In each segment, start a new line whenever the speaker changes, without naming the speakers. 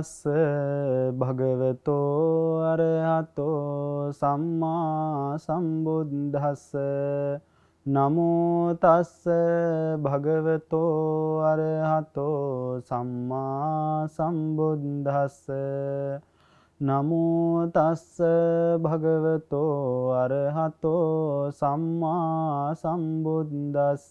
තස්ස භගවතෝ අරහතෝ සම්මා සම්බුද්දස්ස නමෝ තස්ස භගවතෝ අරහතෝ සම්මා සම්බුද්දස්ස නමෝ තස්ස භගවතෝ අරහතෝ සම්මා සම්බුද්දස්ස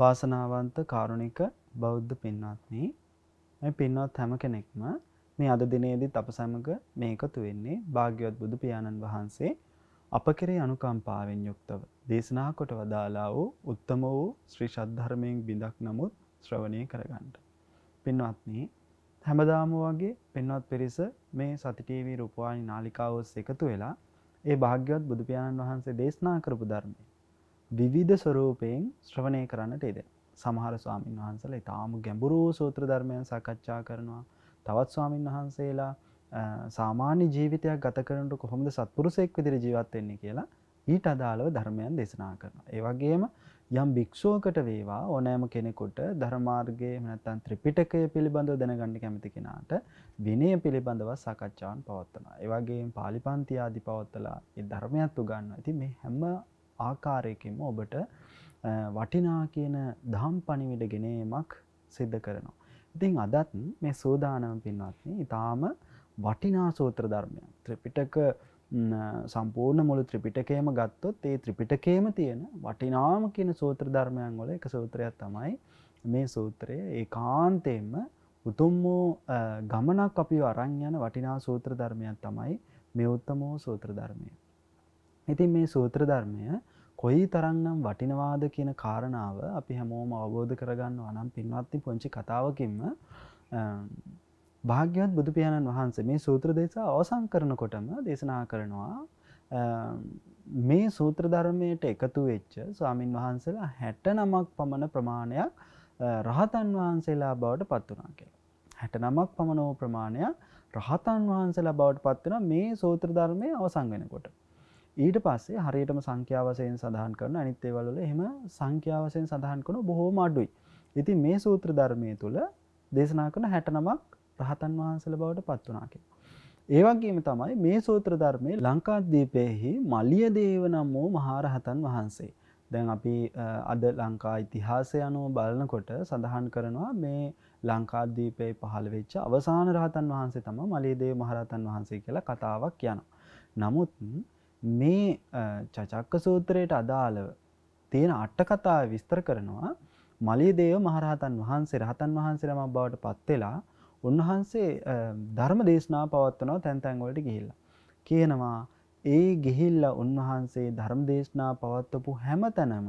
වාසනාවන්ත කාරුණික බෞද්ධ පින්වත්නි මේ පින්වත් හැම කෙනෙක්ම මේ අද දිනේදී අප සමග මේ එකතු වෙන්නේ භාග්‍යවත් බුදු පියාණන් වහන්සේ අප කෙරේ අනුකම්පාවෙන් යුක්තව දේශනා කොට වදාලා වූ උත්තම වූ ශ්‍රී සද්ධර්මයෙන් බිඳක් නමුත් ශ්‍රවණය කරගන්න. පින්වත්නි හැමදාම වගේ පින්වත් පිරිස මේ සති ටීවී රූපවාහිනී නාලිකාව ඔස්සේ එකතු වෙලා ඒ භාග්‍යවත් බුදු පියාණන් වහන්සේ දේශනා කරපු ධර්මය විවිධ ස්වරූපයෙන් ශ්‍රවණය කරන්නට ඉදෙනවා. සමහර ස්වාමීන් වහන්සල ඉතාම ගැඹුරු සූත්‍ර ධර්මයන් සාකච්ඡා කරනවා තවත් ස්වාමීන් වහන්සේලා සාමාන්‍ය ජීවිතයක් ගත කරනට කොහොමද සත්පුරුසෙක් විදිර ජීවත්වෙන්නේ කියලා ඊට අදාළව ධර්මයන් දෙසනා කරන. ඒවගේම යම් භික්‍ෂෝකට වේවා ඕනෑම කෙනෙකුට ධර්මාර්ගය මනත්තන් ත්‍රිපිටකය පිළිබඳව දැනගණඩි කැමති කෙනාට විනය පිළිබඳව සකච්ඡාවන් පවත්වන. ඒවගේ පාලිපන්තියාදි පවත්තලා ධර්මයත් තුගන්න ඇති මේ හැම ආකාරයකින්ම ඔබට වටිනා කියන දහම් පණිවිඩ ගෙනීමක් සිද්ධ කරනවා. ඉතින් අදත් මේ සූදානම් පින්වත්නි ඉතාම වටිනා සූත්‍ර ධර්මය. ත්‍රිපිටක සම්පූර්ණ මුළු ත්‍රිපිටකයම ගත්තොත් ඒ ත්‍රිපිටකයම තියෙන වටිනාම කියන සූත්‍ර ධර්මයන් වල එක සූත්‍රයක් තමයි මේ සූත්‍රය ඒකාන්තයෙන්ම උතුම් වූ ගමනක් අපි අරන් යන වටිනා සූත්‍ර ධර්මයක් තමයි මේ උත්තම වූ සූත්‍ර ධර්මය. ඉතින් මේ සූත්‍ර ධර්මය කොයි තරන්නම් වටිනවාද කියන කාරණාව අපි හැමෝම අවබෝධ කරගන්න අනම් පින්වත්ති පොංචි කතාවකින්ම භාග්‍යවත් බුදුපියාණන් වහන්සේ මේ සූත්‍ර දේශා අවසං කරනකොටම දේශනා කරනවා මේ සූත්‍ර ධර්මයට එකතු වෙච්ච ස්වාමින් වහන්සේලා හැට නමක් පමණ ප්‍රමාණයක් රහතන් වහන්සේලා බවට පත් වනා කියලා. හැට නමක් පමණෝ ප්‍රමාණයක් රහතන් වහන්සේලා බවට පත්වන මේ සූත්‍ර ධර්මය අවසං වෙනකොට. ඊට පස්සේ හරියටම සංඛ්‍යාවසයෙන් සඳහන් කරන අනිත් ඒවල් වල එහෙම සංඛ්‍යාවසයෙන් සඳහන් කරන බොහෝම අඩුයි. ඉතින් මේ සූත්‍ර ධර්මයේ තුල දේශනා කරන 69ක් රහතන් වහන්සේලා බවට පත් වුණා කියලා. ඒ වගේම තමයි මේ සූත්‍ර ධර්මයේ ලංකාද්වීපයේහි මලියදේව නම් වූ මහරහතන් වහන්සේ. දැන් අපි අද ලංකා ඉතිහාසය අනුව බලනකොට සඳහන් කරනවා මේ ලංකාද්වීපයේ පහළ වෙච්ච අවසාන රහතන් වහන්සේ තමයි මලියදේව මහරහතන් වහන්සේ කියලා කතාවක් යනවා. නමුත් මේ චචක්ක සූත්‍රයට අදාළව තියෙන අට්ටකතා විස්තර කරනවා මලියදේව මහරහතන් වහන්සේ රහතන් වහන්සේලම බවට පත්වෙලා උන්වහන්සේ ධර්ම දේශනා පවත්වනවා තැන්තැන්වලට ගිහිල්ල. කියනවා ඒ ගිහිල්ල උන්වහන්සේ ධර්ම දේශනා පවත්වපු හැම තැනම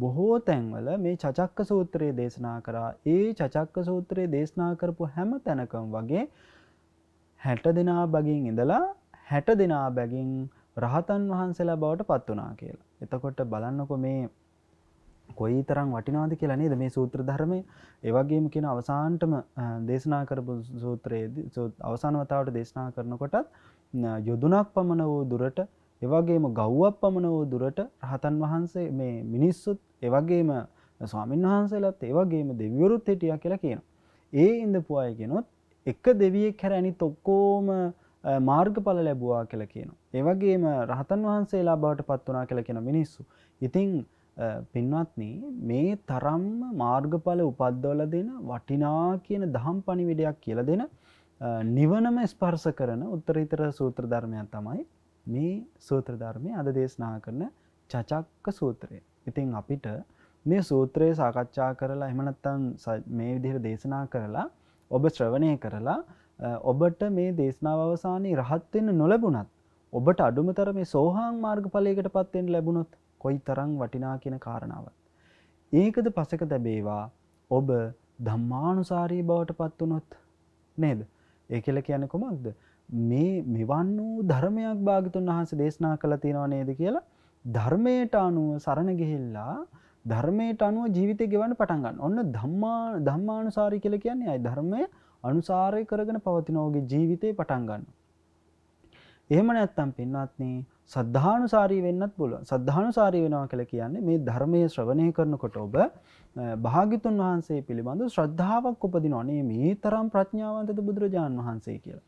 බොහෝ තැන්වල මේ චචක්ක සූත්‍රයේ දේශනා කරා ඒ චචක්ක සූත්‍රයේ දේශනා කරපු හැම තැනකම් වගේ හැට දෙනා බගින් ඉඳලා හැට දෙනා බැගින් රහතන් වහන්සේලා බවට පත් වනා කියලා. එතකොට බලන්නකො මේ කොයි තරම් වටිනවාද කියලා නේද මේ සූත්‍ර ධර්මය ඒවගේම කියන අවසාන්ටම දේශනා කරපු සූත්‍රයේදී අවසාන වතාවට දේශනා කරනකොටත් යොදුනක් පමණ වූ දුරට එවගේම ගව්වක් පමණ වූ දුරට රහතන් වහන්සේ මේ මිනිස්සුත් එවගේම ස්වාමීන් වහන්සේලත් ඒවගේම දෙවිවරුත් හිටිය කියලා කියන. ඒ ඉඳපු අයගෙනොත් එක දෙවියෙක් හැර ඇනි තොක්කෝම මාර්ගඵල ලැබවා කියලා කියනවා. ඒවගේම රහතන් වහන්සේලා බවට පත් වනා කළ කෙන මිනිස්සු. ඉතිං පින්වත්න මේ තරම්ම මාර්ගඵල උපද්දවල දෙන වටිනා කියන දහම් පණිවිඩයක් කියල දෙන නිවනම ස්පර්ස කරන උත්තරීතර සූත්‍ර ධර්මයක් තමයි මේ සූත්‍රධර්මය අද දේශනා කරන චචක්ක සූත්‍රය. ඉතිං අපිට මේ සූත්‍රයේ සාකච්ඡා කරලා එමනත්තන් මේ විදිහර දේශනා කරලා ඔබ ශ්‍රවණය කරලා ඔබට මේ දේශනාව අවසානයේ රහත්වෙන්න නොලබුණත් ඔබට අඩුමතර මේ සෝහාන් මාර්ග පලයකට පත්වෙන් ලැබුණොත් කොයි තරං වටිනා කියෙන කාරණාවත්. ඒකද පසක තැබේවා ඔබ ධම්මානුසාරී බවට පත්වනොත් නේද ඒ කියල කියන කොමක්ද මේ මෙවන් වූ ධර්මයක් භාගතුන් වහන්ස දේශනා කළ තියෙනවා නේද කියලා ධර්මයට අනුව සරණ ගිහිල්ලා ධර්මයට අනුව ජීවිතය ගෙවන්න පටන්ගන්න ඔන්න ධම්මා ධම්මානුසාරි කියල කියන්නේ අයි ධර්මය අනුසාරය කරගෙන පවතිනෝගේ ජීවිතය පටන්ගන්න එහෙම නැත්තම් පින්වත්නි සද්ධානුසාරී වෙන්නත් පුළුවන්. සද්ධානුසාරී වෙනවා කියලා කියන්නේ මේ ධර්මයේ ශ්‍රවණය කරනකොට ඔබ භාග්‍යතුන් වහන්සේ පිළිබඳ ශ්‍රද්ධාවක් උපදිනවා. අනේ මේ තරම් ප්‍රඥාවන්තද බුදුරජාන් වහන්සේ කියලා.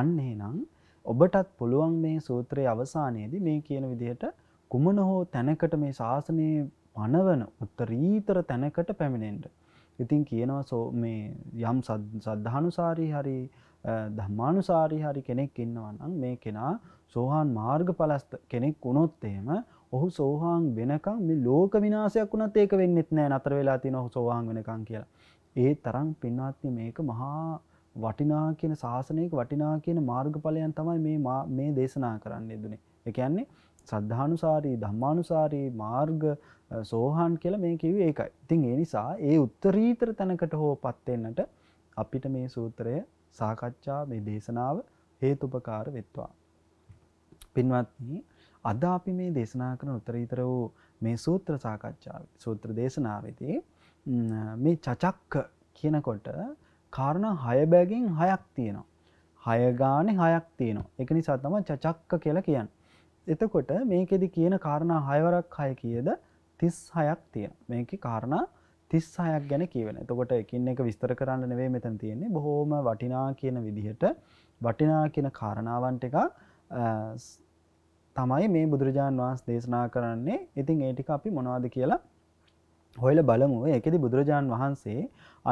අන්න එහෙනම් ඔබටත් පුළුවන් මේ සූත්‍රයේ අවසානයේදී මේ කියන විදිහට කුමන හෝ තැනකට මේ ශාසනයේ පනවන උත්තරීතර තැනකට පැමිණෙන්න. ඉතින් කියනවා මේ යම් සද්ධානුසාරී හරි ධර්මානුසාරී හරි කෙනෙක් ඉන්නවනම් මේ කෙනා සෝහාන් මාර්ගඵලස්ත කෙනෙක් වුණොත් එහෙම ඔහු සෝහාන් වෙනකම් මේ ලෝක විනාශයක් වුණත් ඒක වෙන්නෙත් නෑ නතර වෙලා තියෙන ඔහු සෝහාන් වෙනකම් කියලා. ඒ තරම් පින්වත්නි මේක මහා වටිනා කියන ශාසනයක වටිනා කියන මාර්ගඵලයන් තමයි මේ මේ දේශනා කරන්න යෙදුනේ. ඒ කියන්නේ සද්ධානුසාරී ධම්මානුසාරී මාර්ග සෝහන් කියලා මේ කිව්වේ ඒකයි. ඉතින් ඒ නිසා ඒ උත්තරීතර තැනකට හෝ පත් වෙන්නට අපිට මේ සූත්‍රය සාකච්ඡා මේ දේශනාව හේතුපකාර වෙත්වා. පින්වත්නි අද අපි මේ දේශනා කරන උත්තරීතර වූ මේ සූත්‍ර සාකච්ඡාව සූත්‍ර දේශනාවේදී මේ චචක්ක කියනකොට කාරණා 6 බැගින් 6ක් තියෙනවා. 6 ගානේ 6ක් තියෙනවා. ඒක නිසා තමයි චචක්ක කියලා කියන්නේ. එතකොට මේකෙදි කියන කාරණා 6 වරක් 6 කීයද 36ක් තියෙනවා. මේකේ කාරණා තිස්සායක් ගැන කියවෙන තකොට එකින් එක විස්තර කරන්න නෙවේ මෙතැන් තියෙන්නේ බොහෝම වටිනා කියන විදිහට වටිනා කියන කාරණාවන්ට එක තමයි මේ බුදුරජාණන් වහන්ස දේශනා කරන්නේ ඉතින් ඒටික අපි මොනවාද කියලා හොයල බලමුව එකෙදි බුදුරජාණන් වහන්සේ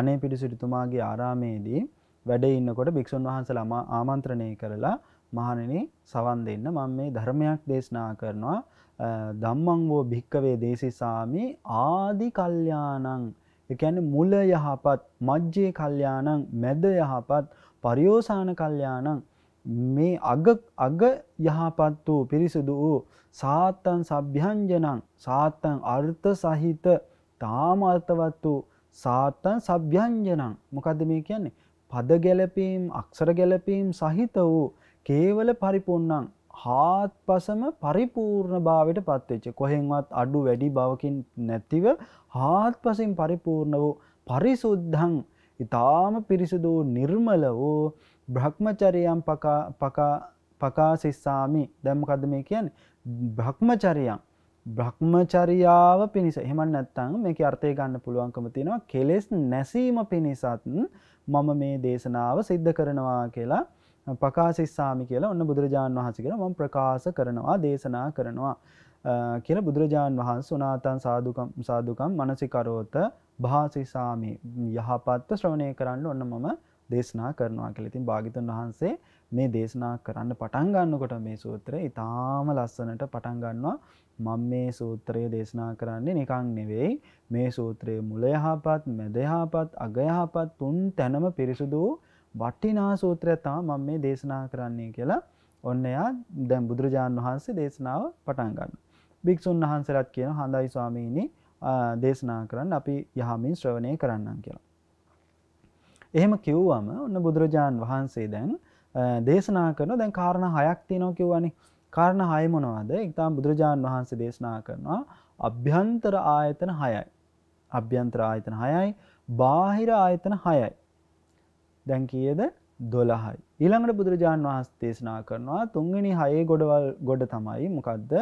අනේ පිඩිසිටුතුමාගේ ආරාමේදී වැඩ ඉන්නකොට භික්‍ෂූන් වහන්සල ආමන්ත්‍රණය කරලා මහණෙනි සවන් දෙන්න මම මේ ධර්මයක් දේශනා කරනවා ධම්මං වෝ භික්කවේ දේශිසාමි ආදි කල්යාණං ඒ කියන්නේ මුල යහපත් මජ්ජේ කල්යාණං මැද යහපත් පරියෝසాన කල්යාණං මේ අග අග යහපත් වූ පිරිසුදු වූ සාත්තං සභ්‍යංජනං සාත්තං අර්ථ සහිත තාම අර්ථවත් වූ සාත්තං සභ්‍යංජනං මොකද මේ කියන්නේ පද ගැලපීම් අක්ෂර ගැලපීම් සහිත වූ කේවල පරිපූර්ණං හාත් පසම පරිපූර්ණ භාවට පත්වෙච්ච කොහෙන්වත් අඩු වැඩි බවකින් නැතිව හාත් පසින් පරිපූර්ණ වූ පරිසුද්ධං ඉතාම පිරිසිදූ නිර්මල වූ බ්‍රහ්මචරියම් පකාසිස්සාමි දැමකද මේ කියන් බ්‍රහ්මචරියන් බ්‍රහ්මචරියාව පිණිස හෙමන් නැත්තං මේක අර්ථය ගන්න පුළුවන්කම තියෙනවා කෙලෙස් නැසීම පිණිසත් මම මේ දේශනාව සිද්ධ කරනවා කියලා පකාශස්සාමි කියලා ඔන්න බුදුරජාණන් වහන්සේ කියලා මම ප්‍රකාශ කරනවා දේශනා කරනවා කියලා බුදුරජාණන් වහන්සේ සුණාතන් සාදුකම් සාදුකම් මනසිකරෝත භාසිසාමි යහපත්ව ශ්‍රවණය කරන්න ඔන්න මම දේශනා කරනවා කියලා. ඉතින් භාග්‍යතුන් වහන්සේ මේ දේශනා කරන්න පටන් ගන්නකොට මේ සූත්‍රය ඊටාම ලස්සනට පටන් ගන්නවා. මම මේ සූත්‍රය දේශනා කරන්නේ නිකං නෙවෙයි මේ සූත්‍රයේ මුල යහපත් මැද යහපත් අග යහපත් තුන් තැනම පිරිසුදු වූ වටිනා සූත්‍රයක් තමයි මම මේ දේශනා කරන්නේ කියලා ඔන්න එයා දැන් බුදුරජාණන් වහන්සේ දේශනාව පටන් ගන්න. භික්ෂුන් වහන්සේලාත් කියන හඳයි ස්වාමීනි දේශනා කරන්න අපි යහමින් ශ්‍රවණය කරන්නම් කියලා. එහෙම කිව්වම ඔන්න බුදුරජාණන් වහන්සේ දැන් දේශනා කරනවා දැන් කාරණා හයක් තියෙනවා කිව්වනේ. කාරණා හය මොනවද? ඊටාම් බුදුරජාණන් වහන්සේ දේශනා කරනවා අභ්‍යන්තර ආයතන හයයි. අභ්‍යන්තර ආයතන හයයි, බාහිර ආයතන හයයි. දැන් කියද දොළහයි. ඊළඟට බුදුරජාණන් වහන්සේ දේශනා කරනවා තුන්වෙනි හයේ ගොඩවල් ගොඩ තමයි මොකද්ද?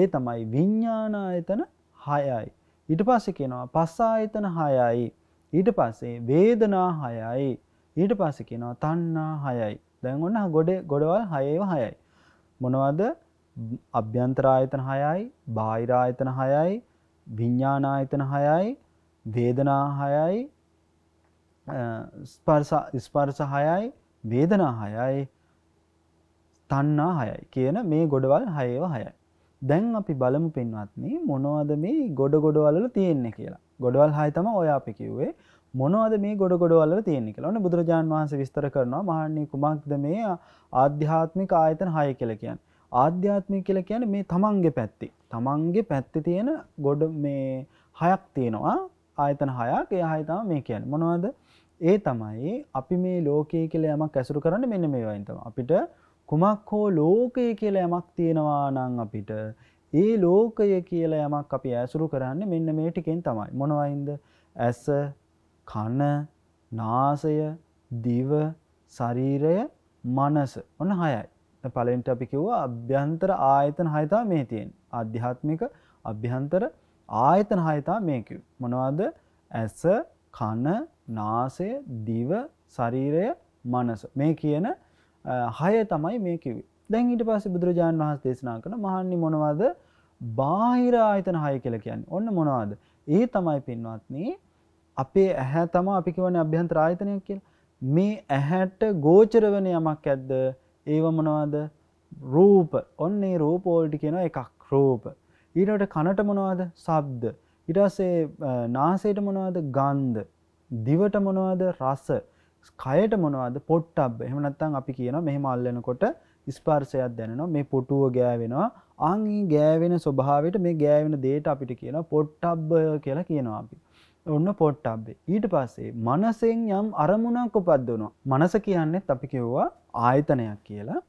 ඒ තමයි විඥානායතන 6යි. ඊට පස්සේ කියනවා පස්ස ආයතන 6යි. ඊට පස්සේ වේදනා 6යි. ඊට පස්සේ කියනවා තණ්හා 6යි. දැන් ඔන්න ගොඩ ගොඩවල් 6ඒව 6යි. මොනවද? අභ්‍යන්තර ආයතන 6යි, බාහිර ආයතන 6යි, විඥාන ආයතන 6යි, වේදනා 6යි, ස්පර්ස හයයි වේදනා හයයි තන්නා හයයි කියන මේ ගොඩවල් හයව හයයි. දැන් අපි බලමු පින්වත්න්නේ මොනවද මේ ගොඩ ගොඩවල්ල තියෙන්නේ කියලා. ගොඩවල් හය තම ඔයා අපි කිව්වේ මොනවද මේ ගොඩ ගොඩවල්ල තියෙන්නේ කියලා. ඔන්න බුදුරජාන් වහන්සේ විස්තර කරනවා මහන්නේ කුමක්ද මේ ආධ්‍යාත්මික ආයතන හය කියලා කියන්නේ. ආධ්‍යාත්මික කියලා කියන්නේ මේ තමන්ගේ පැත්තේ. තමන්ගේ පැත්තේ තියෙන ගොඩ මේ හයක් තියෙනවා. ආයතන හයක් ඒ හයතම මේ කියන මොනවද ඒ තමයි අපි මේ ලෝකයේ කියල යමක් ඇසුරු කරන්න මෙන්න මේ වයින්තම අපිට කුමක් හෝ ලෝකය කියල යමක් තියෙනවා නං අපිට ඒ ලෝකය කියල යමක් අපි ඇසුරු කරන්න මෙන්න මේ ටිකෙන් තමයි මොනවයින්ද ඇස කන නාසය දිව ශරීරය මනස ඔන්න හයයි පලෙන්ට අපි කිව්වා අභ්‍යන්තර ආයතන හයතා මේ තියෙන් අධ්‍යාත්මික අභ්‍යන්තර ආයතන හයතා මේක මොනවද ඇස කන නාසය දිව ශරීරය මනස මේ කියන හය තමයි මේ කිවි දැන් ඊට පස්සේ බුදුරජාණන් වහන්සේ දේශනා කරන මහන්නි මොනවද බාහිර ආයතන හය කියලා කියන්නේ ඔන්න මොනවද ඒ තමයි පින්වත්නි අපේ ඇහැ තමයි අපි කියවනේ අභ්‍යන්තර ආයතනයක් කියලා මේ ඇහැට ගෝචර වෙන යමක් ඇද්ද ඒව මොනවද රූප ඔන්නේ රූප වලට කියනවා එකක් රූප ඊට කනට මොනවාද සබ්ද ඉටසේ නාසේට මොනවාද ගන්ධ දිවට මොනවාද රස කයට මොනවාද පොට්ටබ් එහමනත්තන් අපි කියන මෙහෙම අල්ලනකොට ස්පාර්සයක් දැනවා මේ පොටුව ගෑවෙනවා අංගේ ගෑවෙන ස්වභාවට මේ ගෑවෙන දේට අපිට කියන පොට්ටබ්බය කියලා කියනවා අපි ඔන්න පොට්ටබ්බේ ඊට පස්සේ මනසෙන් යම් අරමුණක් උපද්දනවා මනස කියන්නෙත් අපි කිව්වා ආයතනයක් කියලා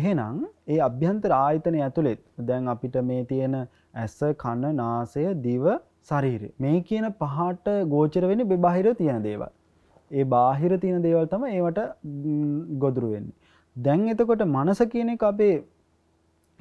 එහෙනම් ඒ අභ්‍යන්තර ආයතනය ඇතුළෙත් දැන් අපිට මේ තියෙන ඇස කණ නාසය දිව ශරීරය මේ කියන පහට ගෝචර වෙන්නේ බෙබාහිර තියෙන දේවල්. ඒ බාහිර තියෙන දේවල් තමයි ඒවට ගොදුරු වෙන්නේ. දැන් එතකොට මනස කියන එක අපේ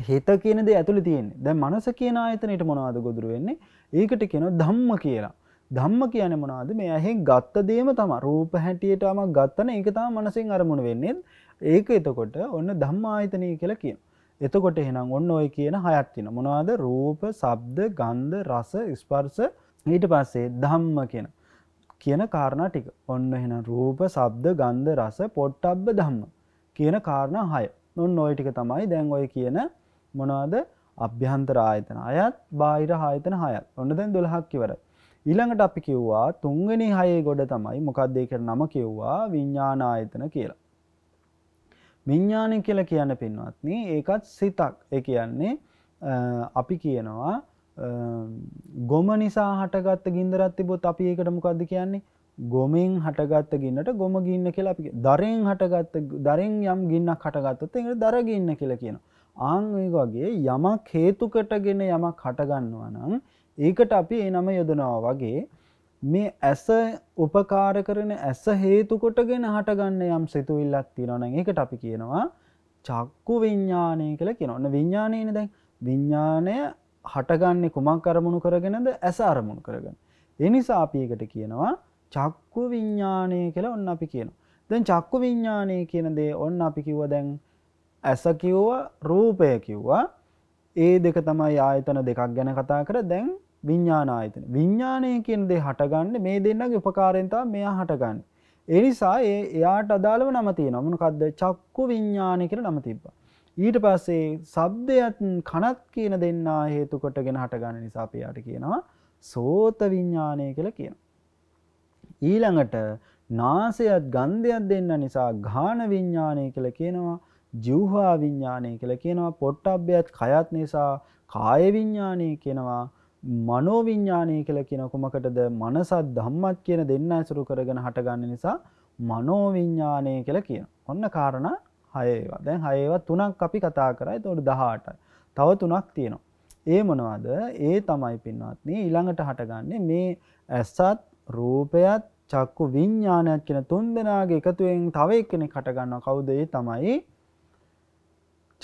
හිත කියන දේ ඇතුළේ තියෙන්නේ. දැන් මනස කියන ආයතනයට මොනවද ගොදුරු වෙන්නේ? ඒකට කියනවා ධම්ම කියලා. ධම්ම කියන මොනවාද මේ ඇහෙන් ගත්ත දේම තමයි රූප හැටියටම ගත්තන ඒක තමයි මනසෙන් අරමුණු වෙන්නේ ඒක එතකොට ඔන්න ධම්මායතනය කියලා කියන. එතකොට එහෙනම් ඔන්න ඔය කියන හයක් තියෙන. මොනවාද? රූප, ශබ්ද, ගන්ධ, රස, ස්පර්ශ ඊට පස්සේ ධම්ම කියන කියන කාරණා ටික. ඔන්න එහෙනම් රූප, ශබ්ද, ගන්ධ, රස, පොට්ටබ්බ ධම්ම කියන කාරණා හය. ඔන්න ඔය ටික තමයි දැන් ඔය කියන මොනවාද? අභ්‍යන්තර ආයතන හයත්, බාහිර ආයතන හයත්. ඔන්න දැන් 12ක් ඉවරයි. ඊළඟට අපි කිව්වා තුන්වෙනි හයේ ගොඩ තමයි මොකක්ද ඒකට නම කිව්වා විඤ්ඤාණ ආයතන කියලා. විඤ්ඥානය කියලා කියන්න පින්වත්න ඒකත් සිතක් ඒ කියන්නේ අපි කියනවා ගොම නිසා හටගත්ත ගින්දරත් තිබොත් අපි ඒකට මොකක්ද කියන්නේ ගොමෙන් හටගත්ත ගින්නට ගොම ගින්න කියලා අපි දරෙන් හටගත්ත දරෙන් යම් ගින්නක් හටගත්තොත් ඒකට දර ගින්න කියලා කියනවා ආන් ඒ වගේ යමක් හේතුකටගෙන යමක් හටගන්නවා නම් ඒකට අපි ඒ නම යොදනවා වගේ මේ ඇස උපකාර කරන ඇස හේතු කොටගෙන හටගන්න යම් සිතුවිල්ලක් තියෙනවන එකට අපි කියනවා චක්කු විඤ්ඥානය කළ කියෙනවන්න විඤ්ඥානයන දැන් විඤ්ඥානය හටගන්නේ කුමක් කරමුණු කරගෙනද ඇස අරමුණු කරගන්න. එනිසා අපියකට කියනවා චක්කු විඤ්ඥානය කියලා ඔන්න අපි කියන. දැන් චක්කු විඤ්ඥානය කියන දේ ඔන්න අපි කිව්ව දැන් ඇස කිව්ව රූපය කිව්වා ඒ දෙක තමයි ආයතන දෙකක් ගැන කතා කර දැන් විඤ්ඥාන ආයතන විඤ්ඥානය කියන දෙ හටගන්න මේ දෙන්නගේ උපකාරෙන්තා මෙයා හටගන්න. එනිසා ඒ එයාට අදාළව නමතිය නමුණ කද චක්කු විඤ්ඥානය කර නම තිබ්බ. ඊට පස්සේ සබ්දයත් කනත් කියන දෙන්න හේතු කොටගෙන හටගන්න නිසාපයාට කියනවා සෝත විඤ්ඥානය කළ කියන. ඊළඟට නාසයත් ගන්ධයක් දෙන්න නිසා ගාන විඤ්ඥානය කළ කියනවා ජිව්හා විඤ්ඥානය කළ කියනවා පොට්ට අභ්‍යත් කයත් නිසා කාය විඤ්ඥානය කියනවා මනෝවිඤ්ඥානය කියල කියන කුමකටද මනසත් දම්මත් කියන දෙන්න ඇසුරු කරගෙන හටගන්න නිසා මනෝවිඤ්ඥානය කියල කියන. ඔන්න කාරණ හයවා දැන් හයවා තුනක් අපි කතා කරයි තොට දහටයි. තව තුනක් තියෙනවා. ඒ මොනවාද ඒ තමයි පින්වත්න ඉළඟට හටගන්නේ මේ ඇස්සත් රූපයත් චක්කු විඤ්ඥානයක් කියෙන තුන් දෙනාගේ එකතුවෙන් තවයි කෙනෙ කටගන්න කවුදේ තමයි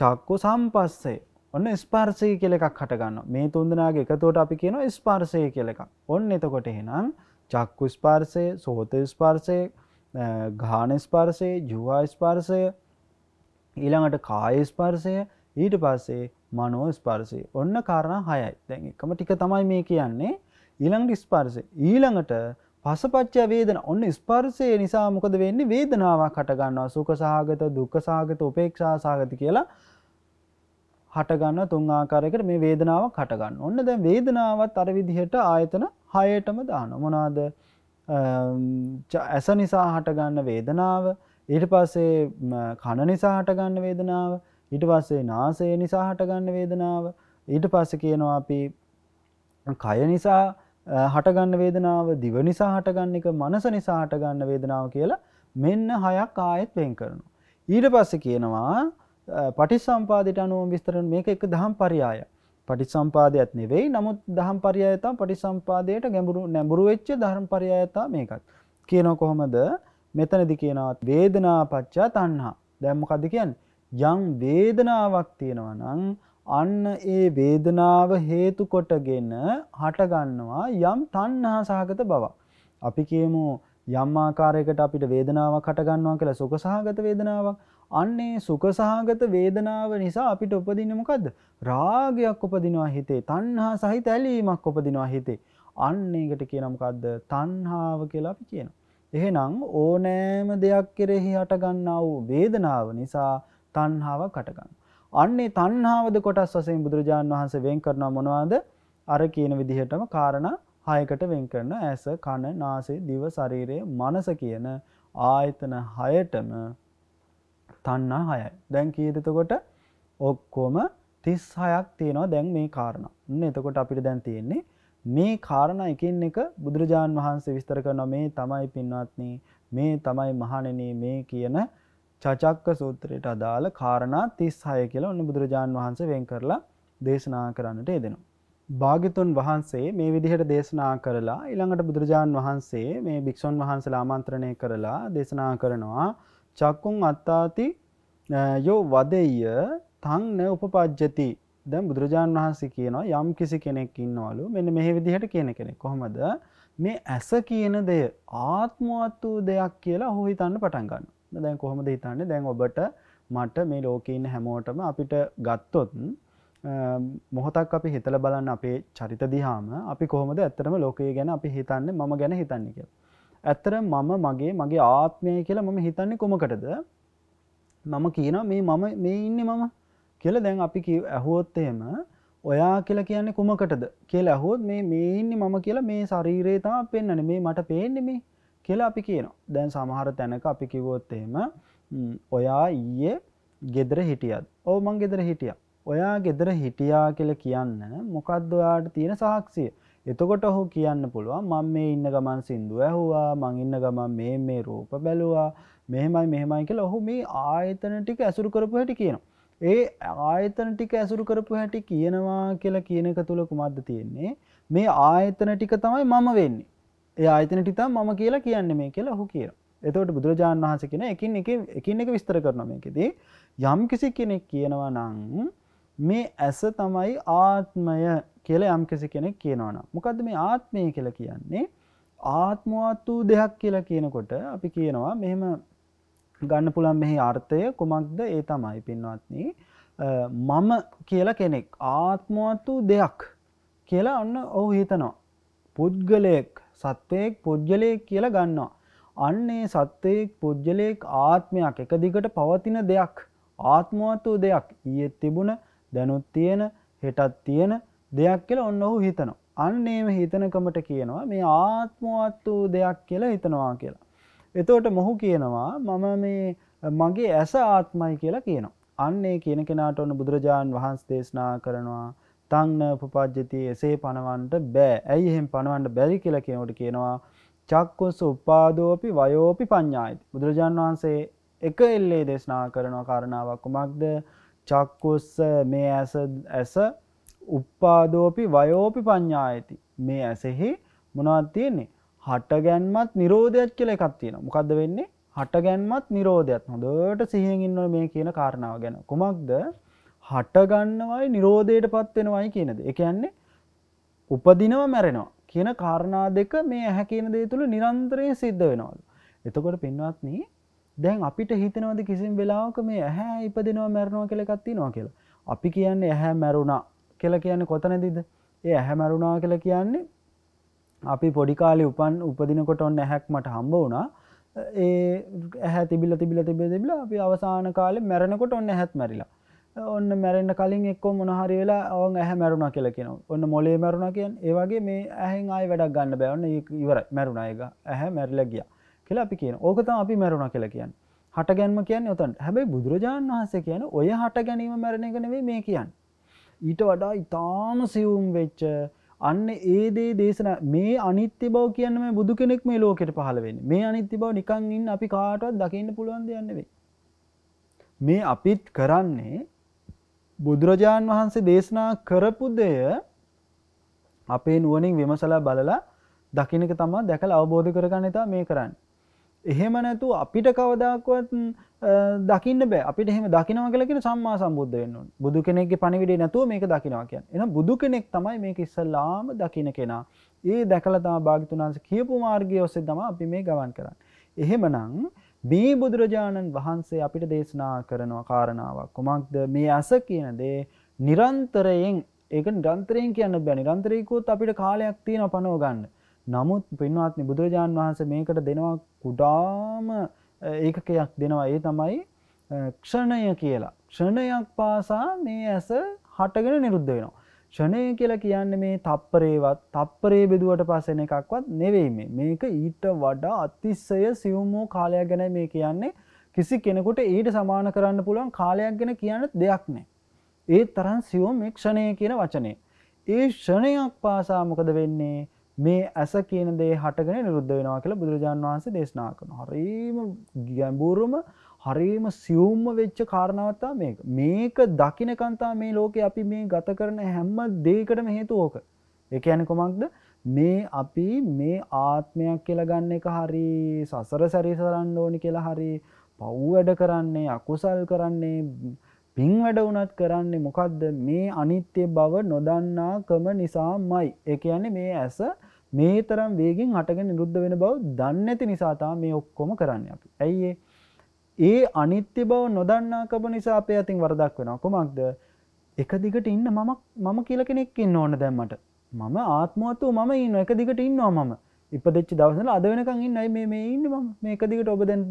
චක්කු සම්පස්සේ ඔන්න ස්පාර්සය කියල එකක් හටගන්න මේ තුන්දනාගේ එකතුවට අපි කියන ස්පාර්සය කියල එකක් ඔන්න එතකොට හෙනම් චක්කු ස්පාර්සය සෝත ස්පාර්සය ගාන ස්පාර්සය ජවා ස්පාර්සය ඊළඟට කාය ස්පාර්සය ඊට පස්සේ මනෝ ස්පාර්සය ඔන්න කාරණ හයයි දැන් එකම ටික තමයි මේ කියන්නේ ඊළඟට ස්පාර්සය ඊළඟට පසපච්චා වේදන ඔන්න ස්පාර්සය නිසා මොකද වෙන්නේ වේදනාවක් හටගන්නවා සුක සාගත දුක සාගත උපේක්ෂා සාගත කියලා හටගන්න තුන් ආකාරයකට මේ වේදනාවක් හටගන්න ඔන්න දැන් වේදනාවත් අර විදිහට ආයතන හයටම දාන මොනාද ඇස නිසා හටගන්න වේදනාව ඊට පස්සේ කණ නිසා හටගන්න වේදනාව ඊට පස්සේ නාසය නිසා හටගන්න වේදනාව ඊට පස්සේ කියනවා අපි කය නිසා හටගන්න වේදනාව දිව නිසා හටගන්න එක මනස නිසා හටගන්න වේදනාව කියලා මෙන්න හයක් ආයෙත් වෙන් කරනවා ඊට පස්සේ කියනවා පටිසම්පාදයට අනුවම විස්තරන මේක එක දහම් පරියාය. පටිසම්පාදයක් නෙවෙයි නමුත් දහම් පරියායතා පටිසම්පාදයට ගැඹුරු නැඹුරු වෙච්ච ධර්ම පරියායතා මේකත්. කියන කොහොමද මෙතනදි කියනවත් වේදනා පච්චා තණ්හා. දැන් මොකද්ද කියන්නේ? යම් වේදනාවක් තියෙනවා නම් අන්න ඒ වේදනාව හේතු කොටගෙන හටගන්නවා යම් තණ්හා සහගත බවක්. අපි කියමු යම් ආකාරයකට අපිට වේදනාවක් හටගන්නවා කියලා සුඛ සහගත වේදනාවක්. අන්නේ සුකසහගත වේදනාව නිසා අපිට උපදින මොකක්ද රාගයක් උපදිනවා හිතේ තණ්හා සහිත ඇලීමක් උපදිනවා හිතේ අන්න ඒකට කියන මොකද්ද තණ්හාව කියලා අපි කියනවා එහෙනම් ඕනෑම දෙයක් කෙරෙහි හටගන්නා වූ වේදනාව නිසා තණ්හාවක් හටගන්නවා අන්නේ තණ්හාවද කොටස් වශයෙන් බුදුරජාන් වහන්සේ වෙන් කරනවා මොනවද අර කියන විදිහටම කාරණා හයකට වෙන් කරන ඇස කන නාසය දිව ශරීරය මනස කියන ආයතන හයටම තන්නා හයයි දැන් කියදතකොට ඔක්කොම තිස් හයක් තියෙනවා දැන් මේ කාරණ න්න එතකොට අපිට දැන් තියෙන්නේ මේ කාරණ එකින් එක බුදුරජාණන් වහන්සේ විස්තර කරන මේ තමයි පින්වත්න මේ තමයි මහණෙන මේ කියන චචක්ක සූත්‍රයට අදාළ කාරණා තිස් හය කියලා ඔන්න බුදුරජාණන් වහන්සේ වෙන් කරලා දේශනා කරන්නට එදෙනවා. භාගිතුන් වහන්සේ මේ විදිහට දේශනා කරලා ඊළඟට බුදුරජාණන් වහන්සේ මේ භික්ෂුන් වහන්සේලා ආමන්ත්‍රණය කරලා දේශනා කරනවා චක්කුන් අත්තාති යෝ වදෙය තන්න උපපජ්ජති දැන් බුදුරජාණන් වහන්සේ කියනවා යම් කිසි කෙනෙක් ඉන්නවලු මෙන්න මෙහි විදිහට කියන කෙනෙක් කොහොමද මේ ඇස කියන දෙය ආත්මවත් වූ දෙයක් කියලා ඔහු හිතන්න පටන් ගන්නවා දැන් කොහොමද හිතන්නේ දැන් ඔබට මට මේ ලෝකේ ඉන්න හැමෝටම අපිට ගත්තොත් මොහොතක් අපි හිතලා බලන්න අපේ චරිත දිහාම අපි කොහොමද ඇත්තටම ලෝකය ගැන අපි හිතන්නේ මම ගැන හිතන්නේ කියලා ඇත්තර මම මගේ මගේ ආත්මය කියලා මම හිතන්නේ කොමකටද මම කියන මේ මම මේ ඉන්න මම කියල දැන් අපි ඇහුවොත් එහෙම ඔයා කියලා කියන්නේ කුමකටද කියලා ඇහුවොත් මේ මේ ඉන්න මම කියලා මේ ශරීරේතා පෙන්න්නන මේ මට පේන්නෙමි කියලා අපි කියනවා දැන් සමහර තැනක අපි කිවොත් එහෙම ඔයා ඊයේ ගෙදර හිටියත් ඕ මං ගෙදර හිටිය ඔයා ගෙදර හිටියා කියල කියන්න මොකක්ද ඔයාට තියෙන සාක්සිය එතකොට ඔහු කියන්න පුළුවන් මං මේ ඉන්න ගමන් සින්දු ඇහුවා මං ඉන්න ගමන් මේ මේ රූප බැලුවා මෙහෙමයි මෙහෙමයි කියලා ඔහු මේ ආයතන ටික ඇසුරු කරපු හැටි කියනවා. ඒ ආයතන ටික ඇසුරු කරපු හැටි කියනවා කියලා කියන එක තුල කුමක්ද තියෙන්නේ? මේ ආයතන ටික තමයි මම වෙන්නේ. ඒ ආයතන ටික තමයි මම කියලා කියන්නේ මේ කියලා ඔහු කියනවා. එතකොට බුදුරජාණන් වහන්සේ කියන එකින් එක එකින් එක විස්තර කරනවා මේකෙදී. යම් කිසි කෙනෙක් කියනවා නම් මේ ඇස තමයි ආත්මය කියල යම්කිසි කෙනෙක් කියනවන. මොකද මේ ආත්මය කියල කියන්නේ ආත්මවත් වූ දෙයක් කියලා කියනකොට අපි කියනවා මෙහෙම ගන්න පුළන් මෙහි අර්ථය කුමක්ද ඒ තමයි පින්වත්න්නේ මම කියල කෙනෙක් ආත්මවත් වූ දෙයක් කියලා ඔන්න ඔහු හිතනවා. පුද්ගලයෙක් සත්වයෙක් පුද්ගලයෙක් කියලා ගන්නවා. අන්නේ සත්වයෙක් පුද්ගලයෙක් ආත්මයක් එක දිගට පවතින දෙයක් ආත්මවත් වූ දෙයක් ඊයෙත් තිබුණ දැනුත් තියෙන හෙටත් තියෙන දෙයක් කියලා ඔන්න ඔහු හිතනවා. අන්නේම හිතනකමට කියනවා මේ ආත්මවත් වූ දෙයක් කියලා හිතනවා කියලා. එතකොට මොහු කියනවා මම මේ මගේ ඇස ආත්මයි කියලා කියනවා. අන්නේ කියන කෙනාට ඔන්න බුදුරජාන් වහන්සේ දේශනා කරනවා තංන උපපජ්ජති එසේ පණවන්න බෑ. ඇයි එහෙම පණවන්න බැරි කියලා කෙනෙකුට කියනවා චක්කුස උපාදෝපි වයෝපි පඤ්ඤායිති. බුදුරජාන් වහන්සේ එක එල්ලේ දේශනා කරන කාරණාවක් කුමක්ද? චක්කුස්ස මේ ඇස ඇස උප්පාදෝපි වයෝපි පඤ්ඥායති මේ ඇසෙහි මොනවත් තියෙන්නේ හට ගැන්මත් නිරෝධයක් කියල එකක් තියෙන මොකක්ද වෙන්නේ හට ගැන්මත් නිරෝධයක් හොදට සිහිෙන්ඉන්න මේ කියන කාරණාව ගැන කුමක්ද හටගන්නවයි නිරෝධයට පත්වෙනවයි කියනද එක යන්නේ උපදිනව මැරෙනවා කියන කාරණා දෙක මේ ඇහැ කියන දේ තුළ නිරන්තරය සිද්ධ වෙනවද එතකොට පින්වත්න්නේ දැන් අපිට හිතනවද කිසිම් වෙලාවක මේ ඇහැ ඉපදිනවා මැරණවා කලකත්තිනවා කියලා අපි කියන්නේ ඇහැ මැරුණා කියල කියන්නේ කොතනදිද ඒ ඇහැ මැරුණා කියල කියන්නේ අපි පොඩිකාලි උපන් උපදිනකොට ඔන්න ඇහැක් මට හම්බ වුණා ඒ ඇහැ තිබිල තිබිල තිබ තිබිල අපි අවසාන කාලෙ මැරණකොට ඔන්න ඇහැත් මැරිලා ඔන්න මැරෙන්ට කලින් එක්කෝ මොනහරි වෙලා ඔවන් ඇහ මැරුණ කියලකෙන ඔන්න මොලේ මැරුණ කියෙන් ඒවගේ මේ ඇහෙන් ආය වැඩක් ගන්න බැවන්න ඉවර මැරුණ එක ඇහැ මැරිල ගියා කියලා අපි කියන ඕකතම අපි මැරුණ කියලා කියන්න හට ගැන්ම කියන්න ඔතන් හැබැයි බුදුරජාණන් වහන්සේ කියන ඔය හට ගැනීම මැරණ එක නෙවේ මේ කියන්න ඊට වඩා ඉතාම සිවුම් වෙච්ච අන්න ඒදේ දේශන මේ අනිත්‍ය බව කියන්න මේ බුදු කෙනෙක් මේ ලෝකෙට පහලවෙන්න මේ අනිත්‍ය බව නිකන් ඉන්න අපි කාටවත් දකින්න පුළුවන් දෙයන්නවේ මේ අපිත් කරන්නේ බුදුරජාණන් වහන්සේ දේශනා කරපු දෙය අපේ නුවනින් විමසලා බලලා දකිනක තමා දැකල අවබෝධ කරගන්න එතා මේ කරන්න එහෙම නැතු අපිට කවදක්වත් දකින්න බෑ අපිට එහෙම දකිනව කියලකින සම්මා සම්බුද්ධ වෙන්න බුදු කෙනෙක් පණිවිඩේ නැතුව මේක දකිනවා කියන්න එන බුදු කෙනෙක් තමයි මේක ඉස්සල්ලාම දකින කෙනා ඒ දැකලතා භාගිතුනාන්ස කියපු මාර්ගය ඔස්සේ තම අපි මේ ගවන් කරන්න. එහෙමනං මේ බුදුරජාණන් වහන්සේ අපිට දේශනා කරනවා කාරණාවක් කුමක්ද මේ ඇස කියනදේ නිරන්තරයෙන් ඒක නිරන්තරයෙන් කියන්න බෑ නිරන්තරයකුත් අපිට කාලයක් තියෙන පනෝගන්න නමුත් පින්වත්නි බුදුරජාන් වහන්සේ මේකට දෙනවා කුඩාම ඒකකයක් දෙනවා ඒ තමයි ක්ෂණය කියලා. ක්ෂණයක් පාසා මේ ඇස හටගෙන නිරුද්ධ වෙනවා. ෂණය කියලා කියන්නේ මේ තප්පරේවත් තප්පරේ බෙදුවට පස්සෙන එකක්වත් නෙවෙයි මේ. මේක ඊට වඩා අතිශය සියුම් වූ කාලයක් ගැන මේ කියන්නේ. කිසි කෙනෙකුට ඊට සමාන කරන්න පුළුවන් කාලයක් ගැන කියන්න දෙයක් නැහැ. ඒ තරම් සියුම් මේ ක්ෂණය කියන වචනේ. ඒ ෂණයක් පාසා මොකද වෙන්නේ? මේ ඇස කියන දේ හටගෙන නිරුද්ධ වෙනවා කියලා බුදුරජාණන් වහන්සේ දේශනා කරනවා. හරීම ගැඹුරුම හරීම සියුම්ම වෙච්ච කාරණාවක් මේක. මේක දකින්නකන් මේ ලෝකේ අපි මේ ගත කරන හැම දෙයකටම හේතුව ඕක. ඒ කියන්නේ කොමක්ද? මේ අපි මේ ආත්මයක් කියලා ගන්න එක හරි සසර සැරිසරන්න ඕනි කියලා හරි පව් වැඩ කරන්නේ අකුසල් කරන්නේ පින් වැඩ වුණත් කරන්නේ මොකක්ද මේ අනිත්‍ය බව නොදන්නාකම නිසා මයි. එක යන්නේ මේ ඇස මේ තරම් වේගෙන් හටගෙන නිරුද්ධ වෙන බව දන්නේ නැති නිසා තමයි මේ ඔක්කොම කරන්නේ අපි. ඇයි ඒ අනිත්‍ය බව නොදන්නාකම නිසා අපේ අතින් වරදක් වෙනවා. කොහොමද? එක දිගට ඉන්න මම මම කියලා කෙනෙක් ඉන්න ඕන දැන් මට. මම ආත්මවත්ව මම ඉන්න එක දිගට ඉන්නවා මම. ඉපදච්චි දවසල අද වෙනකං ඉන්නයි මේ මේ ඉන්න ම මේක දිගට ඔබ දැන්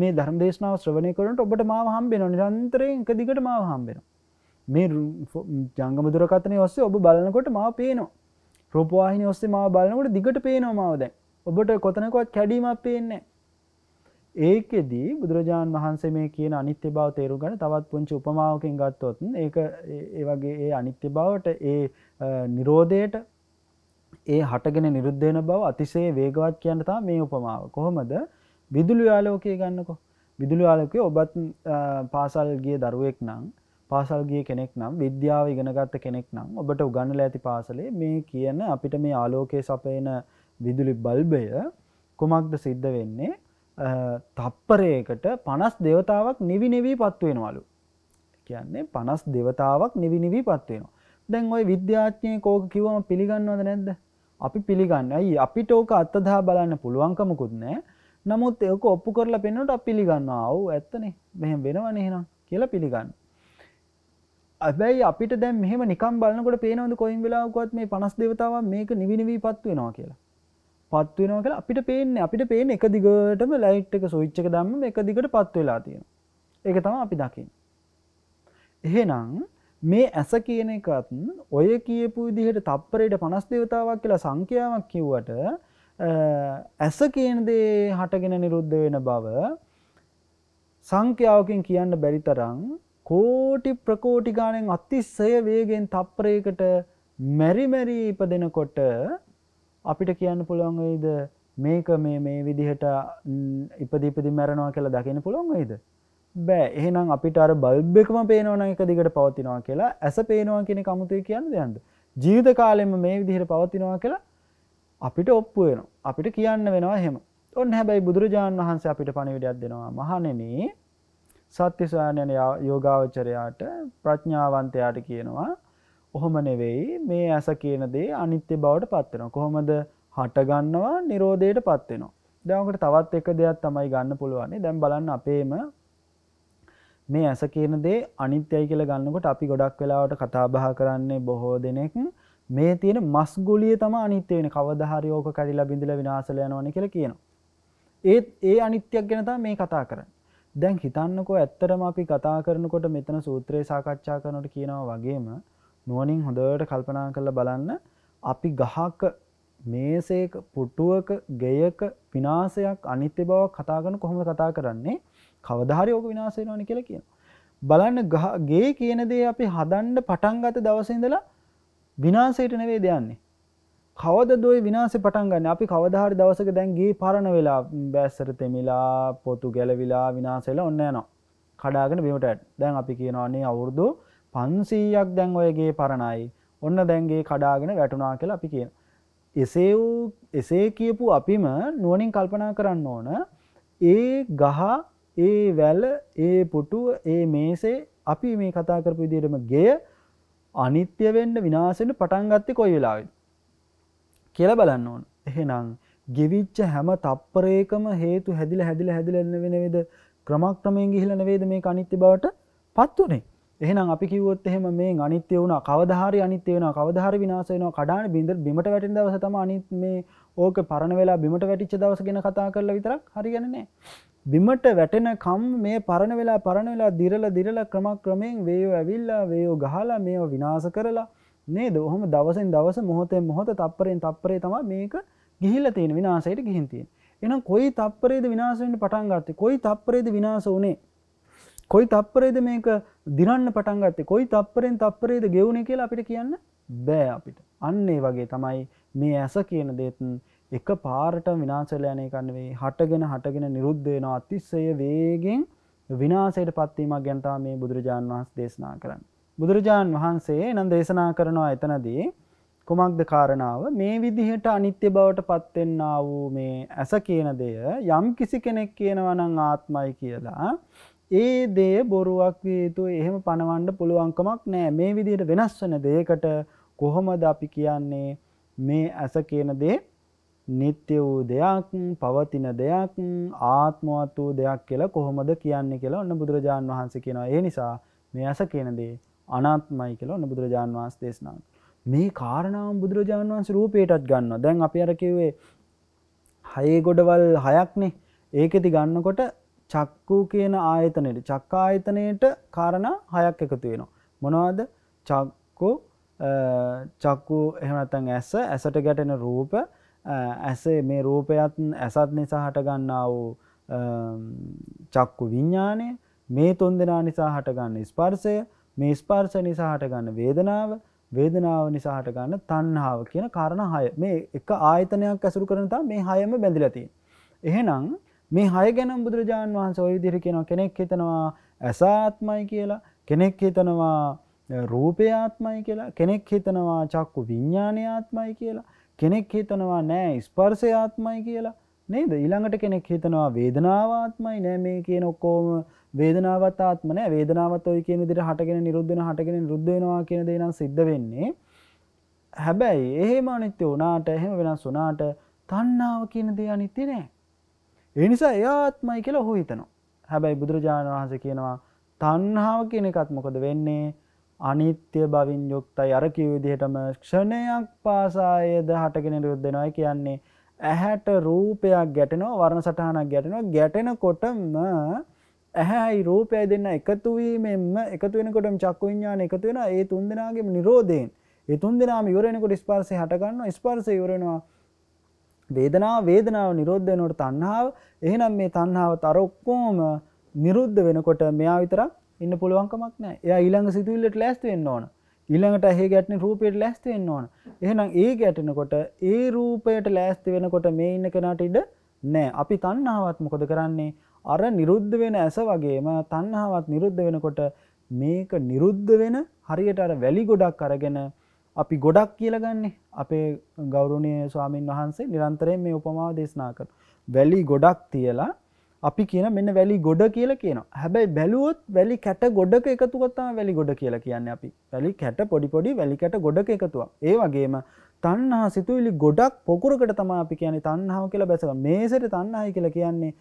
මේ ධර්ම දේශනාව ශ්‍රවණය කරනට ඔබට මා හම්බෙන නිරන්තරයෙන් එක දිගට මා හම්බෙන මේ ජංගම දුරකතනය ඔස්සේ ඔබ බලනකොට මා පේනවා රූපවාහිනි ඔස්සේ මා බලනකොට දිගට පේනවා මාව දැන් ඔබට කොතනකොත් කැඩීමක් පේන්නේ ඒකෙදී බුදුරජාණන් වහන්සේ මේ කියන අනිත්‍ය බව තේරු ගන තවත් පුංචි උපමාවකින් ගත්තොත් ඒක ඒ වගේ ඒ අනිත්‍ය බවට ඒ නිරෝධයට ඒ හටගෙන නිරුද්ධ වෙන බව අතිශය වේගවත් කියන්න තමයි මේ උපමාව. කොහොමද? විදුලි ආලෝකය ගන්නකො. විදුලි ආලෝකය ඔබත් පාසල් ගිය දරුවෙක් නම් පාසල් ගිය කෙනෙක් නම් විද්‍යාව ඉගෙනගත්ත කෙනෙක් නම් ඔබට උගන්වලා ඇති පාසලේ මේ කියන අපිට මේ ආලෝකයේ සපයන විදුලි බල්බය කුමක්ද සිද්ධ වෙන්නේ? තප්පරයකට 50 දේවතාවක් නිවි නිවි පත් වෙනවලු. කියන්නේ 50 දේවතාවක් නිවි නිවි පත් වෙනවා. දැන් ඔය විද්‍යාඥය කෝක කිවම පිළිගන්නවද නැද්ද අපි පිළිගන්න ඇයි අපි ටෝක අත්තදා බලන්න පුළුවන්කමකුත් නෑ නමුත් ඒක ඔප්පු කරලා පෙන්නට අප පිළිගන්නවා ඔවු ඇත්තනේ මෙහෙම වෙනවන එහෙනම් කියලා පිළිගන්න ඇබැයි අපිට දැන් මෙහෙම නිකම් බලනකොට පේනවද කොයින් වෙලාවකවත් මේ පනස් දෙවතාව මේක නිවිනිවී පත් වෙනවා කියලා පත් වෙනවා කියලා අපිට පේන්නේ අපිට පේන එක දිගටම ලයිට් එක ස්විච් එක දැම්මම එක දිගට පත් වෙලා තියෙනවා ඒක තමයි අපි දකින්නේ එහෙනම් මේ ඇස කියන එකත් ඔය කියපු විදිහට තප්පරයට පනස් දෙවතාවක් කියලා සංඛ්‍යාවක් කිව්වට ඇස කියන දේ හටගෙන නිරුද්ධ වෙන බව සංඛ්‍යාවකින් කියන්න බැරි තරම් කෝටි ප්‍රකෝටි ගානෙන් අතිස්සය වේගෙන් තප්පරයකට මැරි මැරි ඉපදෙනකොට අපිට කියන්න පුළුවන් වෙයිද මේක මේ මේ විදිහට ඉපදීපදි මැරෙනවා කියලා දකින්න පුළුවන් වෙයිද බෑ එහෙනම් අපිට අර බල්බ් එකම පේනවන එක දිගට පවතිනවා කියලා ඇස පේනවා කියන කමුතුය කියන්න දෙයන්ට ජීවිත කාලෙම මේ විදිහට පවතිනවා කියලා අපිට ඔප්පු වෙන අපිට කියන්න වෙනවා හෙම ඔන්න හැබැයි බුදුරජාණන් වහන්සේ අපිට පණිවිඩයක් දෙනවා මහණෙනි සත්‍ය සොයන යෝගාවචරයාට ප්‍රඥාවන්තයාට කියනවා ඔහොම නෙවෙයි මේ ඇස කියන දේ අනිත්‍ය බවට පත් වෙනවා කොහොමද හට ගන්නවා නිරෝධයට පත් වෙනවා දැන් ඔකට තවත් එක දෙයක් තමයි ගන්න පුළුවන් දැන් බලන්න අපේම මේ ඇස කියන දේ අනිත්‍යයි කියලා ගන්නකොට අපි ගොඩක් වෙලාවට කතා බහ කරන්නේ බොහෝ දෙනෙක් මේ තියෙන මස් ගුලිය තමයි අනිත්‍ය වෙන්නේ. කවදා හරි ඕක කැඩිලා බිඳිලා විනාශල යනවනේ කියලා කියනවා. ඒත් ඒ අනිත්‍යයක් ගැන තමයි මේ කතා කරන්නේ. දැන් හිතන්නකෝ ඇත්තටම අපි කතා කරනකොට මෙතන සූත්‍රේ සාකච්ඡා කරනකොට කියනවා වගේම නුවණින් හොඳට කල්පනා කරලා බලන්න අපි ගහක මේසයක පුටුවක ගෙයක විනාශයක් අනිත්‍ය බවක් කතා කරන කොහොමද කතා කරන්නේ? කවදාහරයෝක විනාසේරවාන කියල කියන. බලන්න ගහගේ කියන දේ අපි හදන්ඩ පටන්ගත දවසඉඳලා විනාසයට නෙවේ දෙයන්නේ. කවද දොයි විනාස පටන්ගන්න අපි කවදාහරි දවසක දැන්ගේ පරණ වෙලා බැස්සර තෙමිලා පොතු ගැලවිලා විනාසෙලා ඔන්න නවා. කඩාගෙන බිමටත් දැන් අපි කියනවානේ අවුරුදු පන්සීයක් දැන් ඔයගේ පරණයි ඔන්න දැන්ගේ කඩාගෙන වැටුනා කියලා අපි කියන. එසේ වූ එසේ කියපු අපිම නුවනින් කල්පනා කරන්න ඕන ඒ ගහ ඒ වැල ඒ පුටුව ඒ මේසේ අපි මේ කතා කරපු විදිහටම ගෙය අනිත්‍ය වෙන්න විනාශ වෙන්න පටන් ගත්තේ කොයි වෙලාවෙද කියලා බලන්න ඕන. එහෙනම් ගෙවිච්ච හැම තප්පරයකම හේතු හැදිලා හැදිලා හැදිලා යන වෙනවද ක්‍රමක්‍රමයෙන් ගිහිලා නෙවෙයිද මේක අනිත්‍ය බවට පත් උනේ. එහෙනම් අපි කිව්වොත් එහෙම මේ අනිත්‍ය වුණා කවදාහරි අනිත්‍ය වෙනවා කවදාහරි විනාශ වෙනවා කඩාන බින්ද බිමට වැටෙන දවස තමයි අනිත් මේ ඕක පරණ වෙලා බිමට වැටිච්ච දවස ගැන කතා කරලා විතරක් හරියන්නේ නැහැ. බිමට වැටෙන කම් මේ පරණ වෙලා පරණ වෙලා දිරලා දිරලා ක්‍රමක්‍රමයෙන් වේයෝ ඇවිල්ලා වේයෝ ගහලා මේව විනාශ කරලා නේද? ඔහොම දවසෙන් දවස මොහොතෙන් මොහොත තප්පරෙන් තප්පරේ තමයි මේක ගිහිල්ලා තියෙන විනාශයට ගිහින් තියෙන්නේ. එහෙනම් කොයි තප්පරේද විනාශ වෙන්න පටන් ගත්තේ? කොයි තප්පරේද විනාශ වුනේ? කොයි තප්පරේද මේක දිරන්න පටන් ගත්තේ? කොයි තප්පරෙන් තප්පරේද ගෙවුනේ කියලා අපිට කියන්න බෑ අපිට. අන්න ඒ වගේ තමයි මේ ඇස කියන දේත් එක පාරට විනාශල යන එකන්න වේ හටගෙන හටගෙන නිරුද්ධ වෙන අතිස්සය වේගෙන් විනාසයට පත්වීමක් ගැනතා මේ බුදුරජාණන් වහස් දේශනා කරන්න. බුදුරජාණන් වහන්සේ නම් දේශනා කරනවා එතනදී කුමක්ද කාරණාව මේ විදිහට අනිත්‍ය බවට පත්වෙන්න වූ මේ ඇස කියන දෙය යම් කිසි කෙනෙක් කියනවනං ආත්මයි කියලා ඒ දේ බොරුවක් වේතු එහෙම පණවන්ඩ පුළුවන්කමක් නෑ මේ විදිහට වෙනස් වන දෙයකට කොහොමද අපි කියන්නේ මේ ඇස කියන දේ නිත්‍ය වූ දෙයක් පවතින දෙයක් ආත්මවත් වූ දෙයක් කියලා කොහොමද කියන්නේ කියලා ඔන්න බුදුරජාණන් වහන්සේ කියනවා. ඒ නිසා මේ ඇස කියන දේ අනාත්මයි කියලා ඔන්න බුදුරජාණන් වහන්සේ දේශනා මේ කාරණාව බුදුරජාණන් වහන්සේ රූපයටත් ගන්නවා. දැන් අපි අර කිව්වේ හයේ ගොඩවල් හයක්නේ. ඒකෙදි ගන්නකොට චක්කු කියන ආයතනයට චක්කායතනයට කාරණා හයක් එකතු වෙනවා. මොනවද? චක්කු චක්කු එහෙම නැත්නම් ඇස ඇසට ගැටෙන රූප ඇසේ මේ රූපයත් ඇසත් නිසා හටගන්නා වූ චක්කු විඤ්ඥානය මේ තුන් දෙනා නිසා හටගන්න ස්පර්සය මේ ස්පර්ස නිසා හටගන්න වේදනාව වේදනාව නිසා හටගන්න තන්හාාව කියන කාරණ හය මේ එක ආයතනයක් ඇසුරු කරනතා මේ හයම බැඳිලති. එහෙනම් මේ හය ගැනම් බුදුරජාණන් වහන්ස ඔය විදිර කියෙනවා කෙනෙක් හිතනවා ඇසාත්මයි කියලා කෙනෙක් හිතනවා රූපයාත්මයි කියලා කෙනෙක් හිතනවා චක්කු විඤ්ඥානයාත්මයි කියලා කෙනෙක් හිතනවා නෑ ස්පර්සය ආත්මයි කියලා නේද ඊළඟට කෙනෙක් හිතනවා වේදනාවාත්මයි නෑ මේ කියන ඔක්කෝම වේදනාවත් ආත්ම නෑ වේදනාවත් ඔය කියන විදිහට හටගෙන නිරුද්ධ වෙන හටගෙන නිරුද්ධ වෙනවා කියන දේ නම් සිද්ධ වෙන්නේ හැබැයි එහෙම අනිත්‍ය වුණාට එහෙම වෙනස් වුණාට තණ්හාව කියන දේ අනිත්‍ය නෑ ඒ නිසා එයා ආත්මයි කියලා ඔහු හිතනවා හැබැයි බුදුරජාණන් වහන්සේ කියනවා තණ්හාව කියන එකත් මොකද වෙන්නේ අනිත්‍ය බවින් යුක්තයි අර කිව් විදිහටම ක්ෂණයක් පාසායද හටගෙන රුද්දෙනවා කියන්නේ ඇහැට රූපයක් ගැටෙනවා වර්ණ සටහනක් ගැටෙනවා ගැටෙනකොටම ඇහැයි රූපයයි දෙන්න එකතු වීමෙන්ම එකතු වෙනකොටම චක්කු විඥාන එකතු වෙනවා ඒ තුන් දෙනාගේම නිරෝධයෙන් ඒ තුන් දෙනාම ඉවර වෙනකොට ස්පර්ශය හට ගන්නවා ස්පර්ශය ඉවර වෙනවා වේදනාව වේදනාව නිරෝධ වෙනකොට තණ්හාව එහෙනම් මේ තණ්හාව තර ඔක්කොම නිරුද්ධ වෙනකොට මෙයා විතරක් ඉන්න පුළුවන්කමක් නෑ එයා ඊළඟ සිතුවිල්ලට ලෑස්ති වෙන්න ඕන ඊළඟට ඇහි ගැටෙන රූපයට ලෑස්ති වෙන්න ඕන එහෙනම් ඒ ගැටෙනකොට ඒ රූපයට ලෑස්ති වෙනකොට මේ ඉන්න කෙනාට ඉඩ නෑ අපි තණ්හාවත් මොකද කරන්නේ අර නිරුද්ධ වෙන ඇස වගේම තණ්හාවත් නිරුද්ධ වෙනකොට මේක නිරුද්ධ වෙන හරියට අර වැලි ගොඩක් අරගෙන අපි ගොඩක් කියලා ගන්නේ අපේ ගෞරවනීය ස්වාමින් වහන්සේ නිරන්තරයෙන් මේ උපමාව දේශනා කරනවා. වැලි ගොඩක් තියලා අපි කියන මෙන්න වැලි ගොඩ කියල කියන හැබැයි බැලුවොත් වැලි කැට ගොඩක එකතුගත්තා වැලි ගොඩ කියලා කියන්න අපි වැලි කැට පොඩිපොඩි වැලි කැට ගොඩක එකතුවා ඒ වගේම තන්හා සිතුවිලි ගොඩක් පොකුරකට තමා අපි කියන්නේ තන්හාාව කියලා බැසක මේසට තන්නහයි කියලා කියන්නේ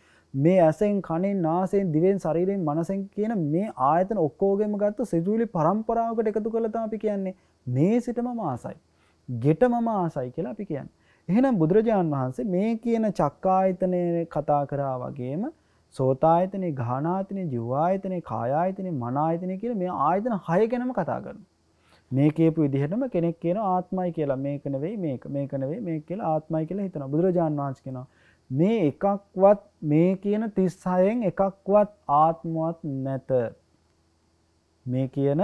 මේ ඇසෙන් කණෙන් නාසයෙන් දිවෙන් ශරීරයෙන් මනසෙන් කියන මේ ආයතන ඔක්කෝගෙම ගත්තු සිතුවිලි පරම්පරාවකට එකතු කළතා අපි කියන්නේ මේ සිටම මාසයි ගෙට මම ආසයි කියලා අපි කියන්නේ එහෙනම් බුදුරජාන් වහන්සේ මේ කියන චක්කායතනය කතා කරා වගේම සෝතායතනේ ගානායතනේ ජීවායතනේ කායායතනේ මනායතනේ කියලා මේ ආයතන 6 ගැනම කතා කරනවා. මේ කියපු විදිහටම කෙනෙක් කියන ආත්මයි කියලා මේක නෙවෙයි මේක මේක නෙවෙයි මේක කියලා ආත්මයි කියලා හිතනවා. බුදුරජාන් වහන්සේ කියනවා මේ එකක්වත් මේ කියන 36න් එකක්වත් ආත්මවත් නැත. මේ කියන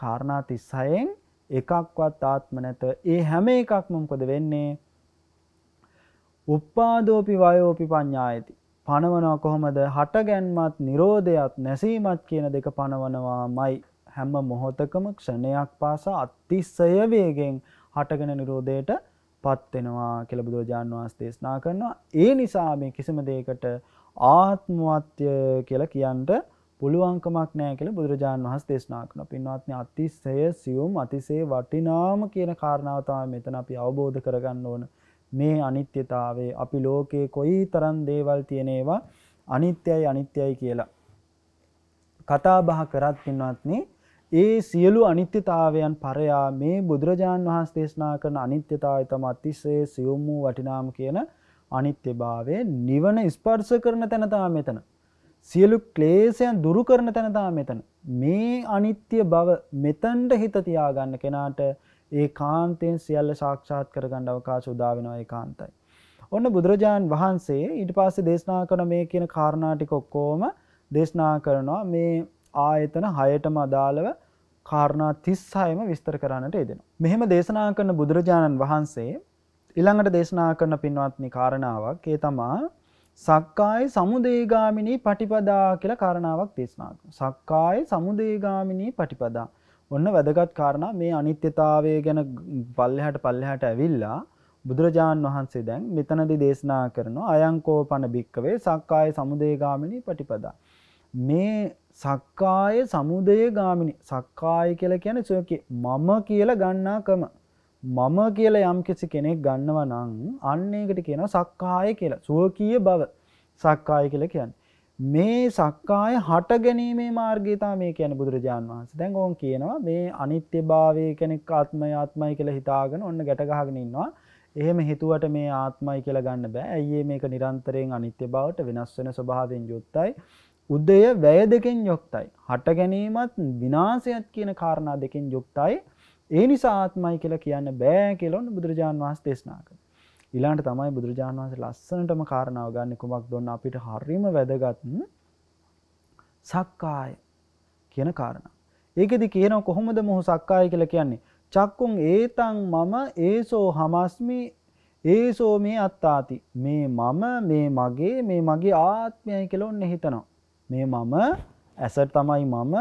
කාරණා 36න් එකක්වත් ආත්ම නැත. ඒ හැම එකක්ම මොකද වෙන්නේ? උප්පාදෝපි වයෝපි පඤ්ඥායති. පණවනවා කොහොමද හටගැන්මත් නිරෝධයත් නැසීමත් කියන දෙක පණවනවා මයි. හැම මොහොතකම ක්ෂණයක් පාසා අත්තිස්සය වේගෙන් හටගෙන නිරෝධයට පත්වෙනවා කෙළ බුදුරජාණන් වහන්ස දේශනා කරනවා ඒ නිසා මේ කිසිම දෙයකට ආත්මවත්්‍ය කියල කියන්ට පුළුවන්කමක් නෑ කියල බුදුරජාණන් වහස් දේශනා කරන පින්වත්න අතිස්සය සියුම් අතිසේ වටිනාම කියන කාරණාවතාව මෙතන අපි අවබෝධ කරගන්න ඕන මේ අනිත්‍යතාවය අපි ලෝකේ කොයි තරම් දේවල් තියෙනේවා අනිත්‍යයි අනිත්‍යයි කියලා කතා බහ කරත් පින්වත්නි ඒ සියලු අනිත්‍යතාවයන් පරයා මේ බුදුරජාන් වහන්සේ දේශනා කරන අනිත්‍යතාවය තම අතිශය සියුම් වූ වටිනාම කියන අනිත්‍යභාවය නිවන ස්පර්ශ කරන තැන තමයි මෙතන. සියලු ක්ලේශයන් දුරු කරන තැන තමයි මෙතන. මේ අනිත්‍ය බව මෙතනට හිත තියාගන්න කෙනාට ඒ කාන්තයෙන් සියල්ල සාක්ෂාත් කරගන්න අවකාශ උදා වෙනවා ඒ කාන්තයි. ඔන්න බුදුරජාණන් වහන්සේ ඊට පස්සේ දේශනා කරන මේ කියන කාරණා ටික ඔක්කොම දේශනා කරනවා මේ ආයතන 6ටම අදාළව කාරණා 36ම විස්තර කරන්නට යෙදෙනවා. මෙහෙම දේශනා කරන බුදුරජාණන් වහන්සේ ඊළඟට දේශනා කරන පින්වත්නි කාරණාවක් ඒ තමා සක්කාය සමුදේගාමිනී පටිපදා කියලා කාරණාවක් දේශනා කරනවා. සක්කාය සමුදේගාමිනී පටිපදා. ඔන්න වැදගත් කාරණා මේ අනිත්‍යතාවය ගැන පල්ලෙහාට පල්ලෙහාට ඇවිල්ලා බුදුරජාන් වහන්සේ දැන් මෙතනදි දේශනා කරනවා අයංකෝපන භික්කවේ සක්කාය සමුදේගාමිනී පටිපදා. මේ සක්කාය සමුදේගාමිනී සක්කාය කියලා කියන්නේ සෝකේ මම කියලා ගන්නාකම මම කියලා යම්කිසි කෙනෙක් ගන්නවා නම් අන්න ඒකට කියනවා සක්කාය කියලා. සෝකීය බව සක්කාය කියලා කියන්නේ. මේ සක්කාය හට ගැනීමේ මාර්ගතා මේ කියන බුදුරජාන් වහන්ස දැන් ඕන් කියනවා මේ අනිත්‍ය භාවය කෙනෙක් ආත්මය ආත්මයි කියලා හිතාගෙන ඔන්න ගැටගහගෙන ඉන්නවා එහෙම හිතුවට මේ ආත්මයි කියලා ගන්න බෑ ඇයි මේක නිරන්තරයෙන් අනිත්‍ය බවට වෙනස් වෙන ස්වභාවයෙන් යුක්තයි උදය වැය දෙකෙන් යුක්තයි හට ගැනීමත් විනාශයත් කියන කාරණා දෙකෙන් යුක්තයි ඒ නිසා ආත්මයි කියලා කියන්න බෑ කියලා බුදුරජාන් වහන්සේ දේශනා කළා ඉලාන්ට තමයි බුදුරජාණන් වන්සේ ලස්සනටම කාරණාව ගන්න කුමක් දොන්න අපිට හරිම වැදගත්න් සක්කාය කියන කාරණ. ඒකෙදි කියන කොහොමද මොහ සක්කාය කියල කියන්නේ. චක්කුන් ඒතන් මම ඒසෝ හමස්මි ඒසෝ මේ අත්තාති. මේ මම මේ මගේ මේ මගේ ආත්මයයි කෙලොන්න හිතනවා. මේ මම ඇස තමයි මම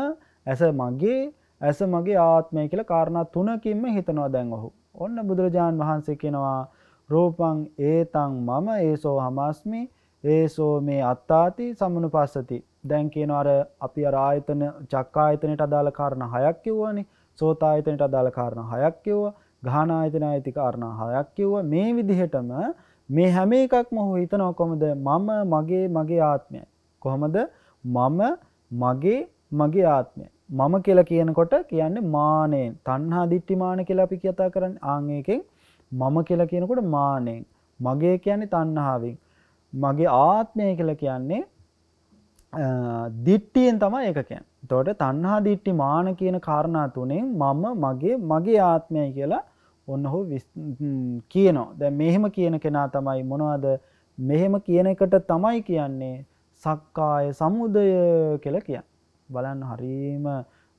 ඇස මගේ ඇස මගේ ආත්මය කියල කාරණ තුනකින්ම හිතනවා දැන් ඔහු. ඔන්න බුදුරජාණන් වහන්සේ කෙනවා රූපං ඒතං මම ඒසෝ හමස්මි ඒසෝ මේ අත්තාති සමනුපස්සති දැන් කියනවා අර අපි අර ආයතන චක්කායතනට අදාළ කාරණා හයක් කිව්වනේ සෝතායතනට අදාළ කාරණා හයක් කිව්වා ගානායතන ආයති කාරණා හයක් කිව්වා මේ විදිහටම මේ හැම එකක්ම ඔහු හිතනවා කොහොමද මම මගේ මගේ ආත්මය කොහොමද මම මගේ මගේ ආත්මය මම කියලා කියනකොට කියන්නේ මානෙන් තණ්හා දිට්ඨි මාන කියලා අපි කතා කරන්නේ ආන් එකෙන් මම කියලා කියනකොට මානෙන් මගේ කියන්නේ තණ්හාවෙන් මගේ ආත්මය කියලා කියන්නේ දිට්ටියෙන් තමයි ඒක කියන්නේ. එතකොට තණ්හා දිට්ටි මාන කියන කාරණා තුනෙන් මම මගේ මගේ ආත්මයයි කියලා ඔන්නහු කියනවා. දැන් මෙහෙම කියන කෙනා තමයි මොනවද මෙහෙම කියන එකට තමයි කියන්නේ සක්කාය සමුදය කියලා කියන්නේ. බලන්න හරීම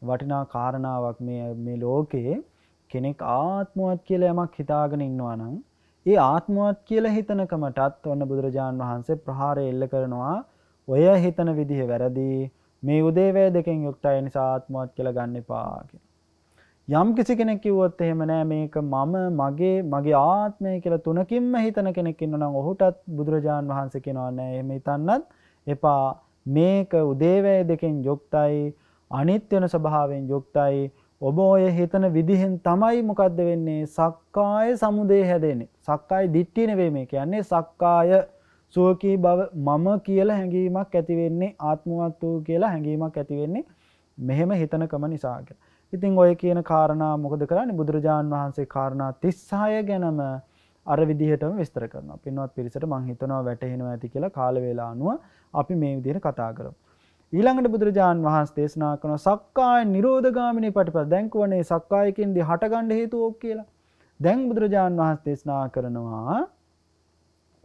වටිනා කාරණාවක් මේ මේ ලෝකයේ කෙනෙක් ආත්මුවත් කියල යමක් හිතාගෙන ඉන්නවා නම් ඒ ආත්මුවත් කියල හිතනකමටත් ඔන්න බුදුරජාණන් වහන්සේ ප්‍රහාර එල්ල කරනවා ඔය හිතන විදිහ වැරදි මේ උදේවය දෙකෙන් යුක්තයි නිසා ආත්මුවත් කියල ගන්න එපා කියලා. යම් කිසි කෙනෙක් කිව්වොත් එහෙම නෑ මේක මම මගේ මගේ ආත්මය කියලා තුනකින්ම හිතන කෙනෙක් ඉන්න නම් ඔහුටත් බුදුරජාණන් වහන්සේ කෙනවා නෑ එහෙම හිතන්නත් එපා මේක උදේවැය දෙකෙන් යුක්තයි අනිත්‍යන ස්වභාවයෙන් යුක්තයි ඔබ ඔය හිතන විදිහෙන් තමයි මොකක්ද වෙන්නේ සක්කාය සමුදේ හැදෙන්නේ. සක්කාය දිට්ඨිය නෙවෙයි මේ කියන්නේ සක්කාය සුවකී බව මම කියලා හැඟීමක් ඇති වෙන්නේ ආත්මවත් වූ කියලා හැඟීමක් ඇති වෙන්නේ මෙහෙම හිතනකම නිසා කියලා. ඉතින් ඔය කියන කාරණා මොකද කරන්නේ බුදුරජාන් වහන්සේ කාරණා 36 ගැනම අර විදිහටම විස්තර කරනවා. පින්වත් පිරිසට මම හිතනවා වැටහෙනවා ඇති කියලා කාල වේලාව අනුව අපි මේ විදිහට කතා කරමු. ඊළඟට බුදුරජාණන් වහන්සේ දේශනා කරන සක්කාය නිරෝධගාමිනී පටිපද දැන්කුවනේ සක්කායකින්දී හටගන්න හේතුව ඕක කියලා. දැන් බුදුරජාණන් වහන්සේ දේශනා කරනවා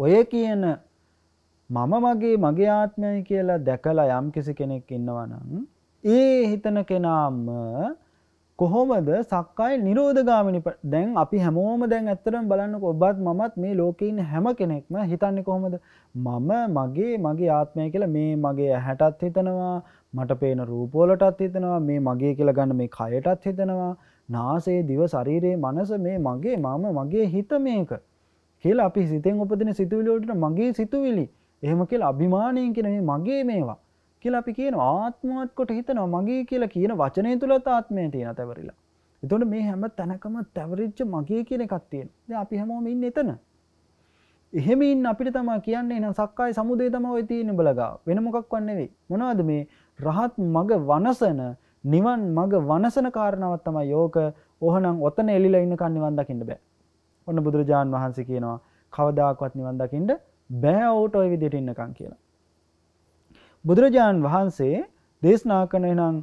ඔය කියන මම මගේ මගේ ආත්මයයි කියලා දැකලා යම් කෙනෙක් ඉන්නවා නම් ඒ හිතන කෙනාම කොහොමද සක්කායි නිරෝධගාමිනි දැන් අපි හැමෝම දැන් ඇත්තරම් බලන්න ඔබත් මමත් මේ ලෝකයින් හැම කෙනෙක්ම හිතන්නේ කොහොමද මම මගේ මගේ ආත්මය කියලා මේ මගේ ඇහැටත් හිතනවා මට පේන රූපෝලටත් හිතනවා මේ මගේ කියලා ගන්න මේ කයටත් හිතනවා නාසේ දිව ශරීරයේ මනස මේ මගේ මම මගේ හිත මේක කියලා අපි සිතෙන් උපදින සිතුවිලි වලට මගේ සිතුවිලි එහෙම කියලා අභිමාණයෙන් කියන මේ මගේ මේවා කියලා අපි කියන ආත්මවත් කොට හිතනවා මගේ කියලා කියන වචනය තුළත් ආත්මය තියෙන තැවරිලා. එතකොට මේ හැම තැනකම තැවරිච්ච මගේ කියන එකක් තියෙනවා. දැන් අපි හැමෝම ඉන්නේ එතන. එහෙම ඉන්න අපිට තමයි කියන්නේ එහෙනම් සක්කාය සමුදේ තමයි ඔය තියෙන බලගා. වෙන මොකක්වත් නෙවෙයි. මොනවද මේ රහත් මග වනසන නිවන් මග වනසන කාරණාවක් තමයි යෝක. ඕහනම් ඔතන එලිලා ඉන්න කන් නිවන් දකින්න බෑ. ඔන්න බුදුරජාන් වහන්සේ කියනවා කවදාකවත් නිවන් දකින්න බෑ ඔවුට ඔය විදිහට ඉන්නකම් කියලා. බුදුරජාණන් වහන්සේ දේශනා කරන එනම්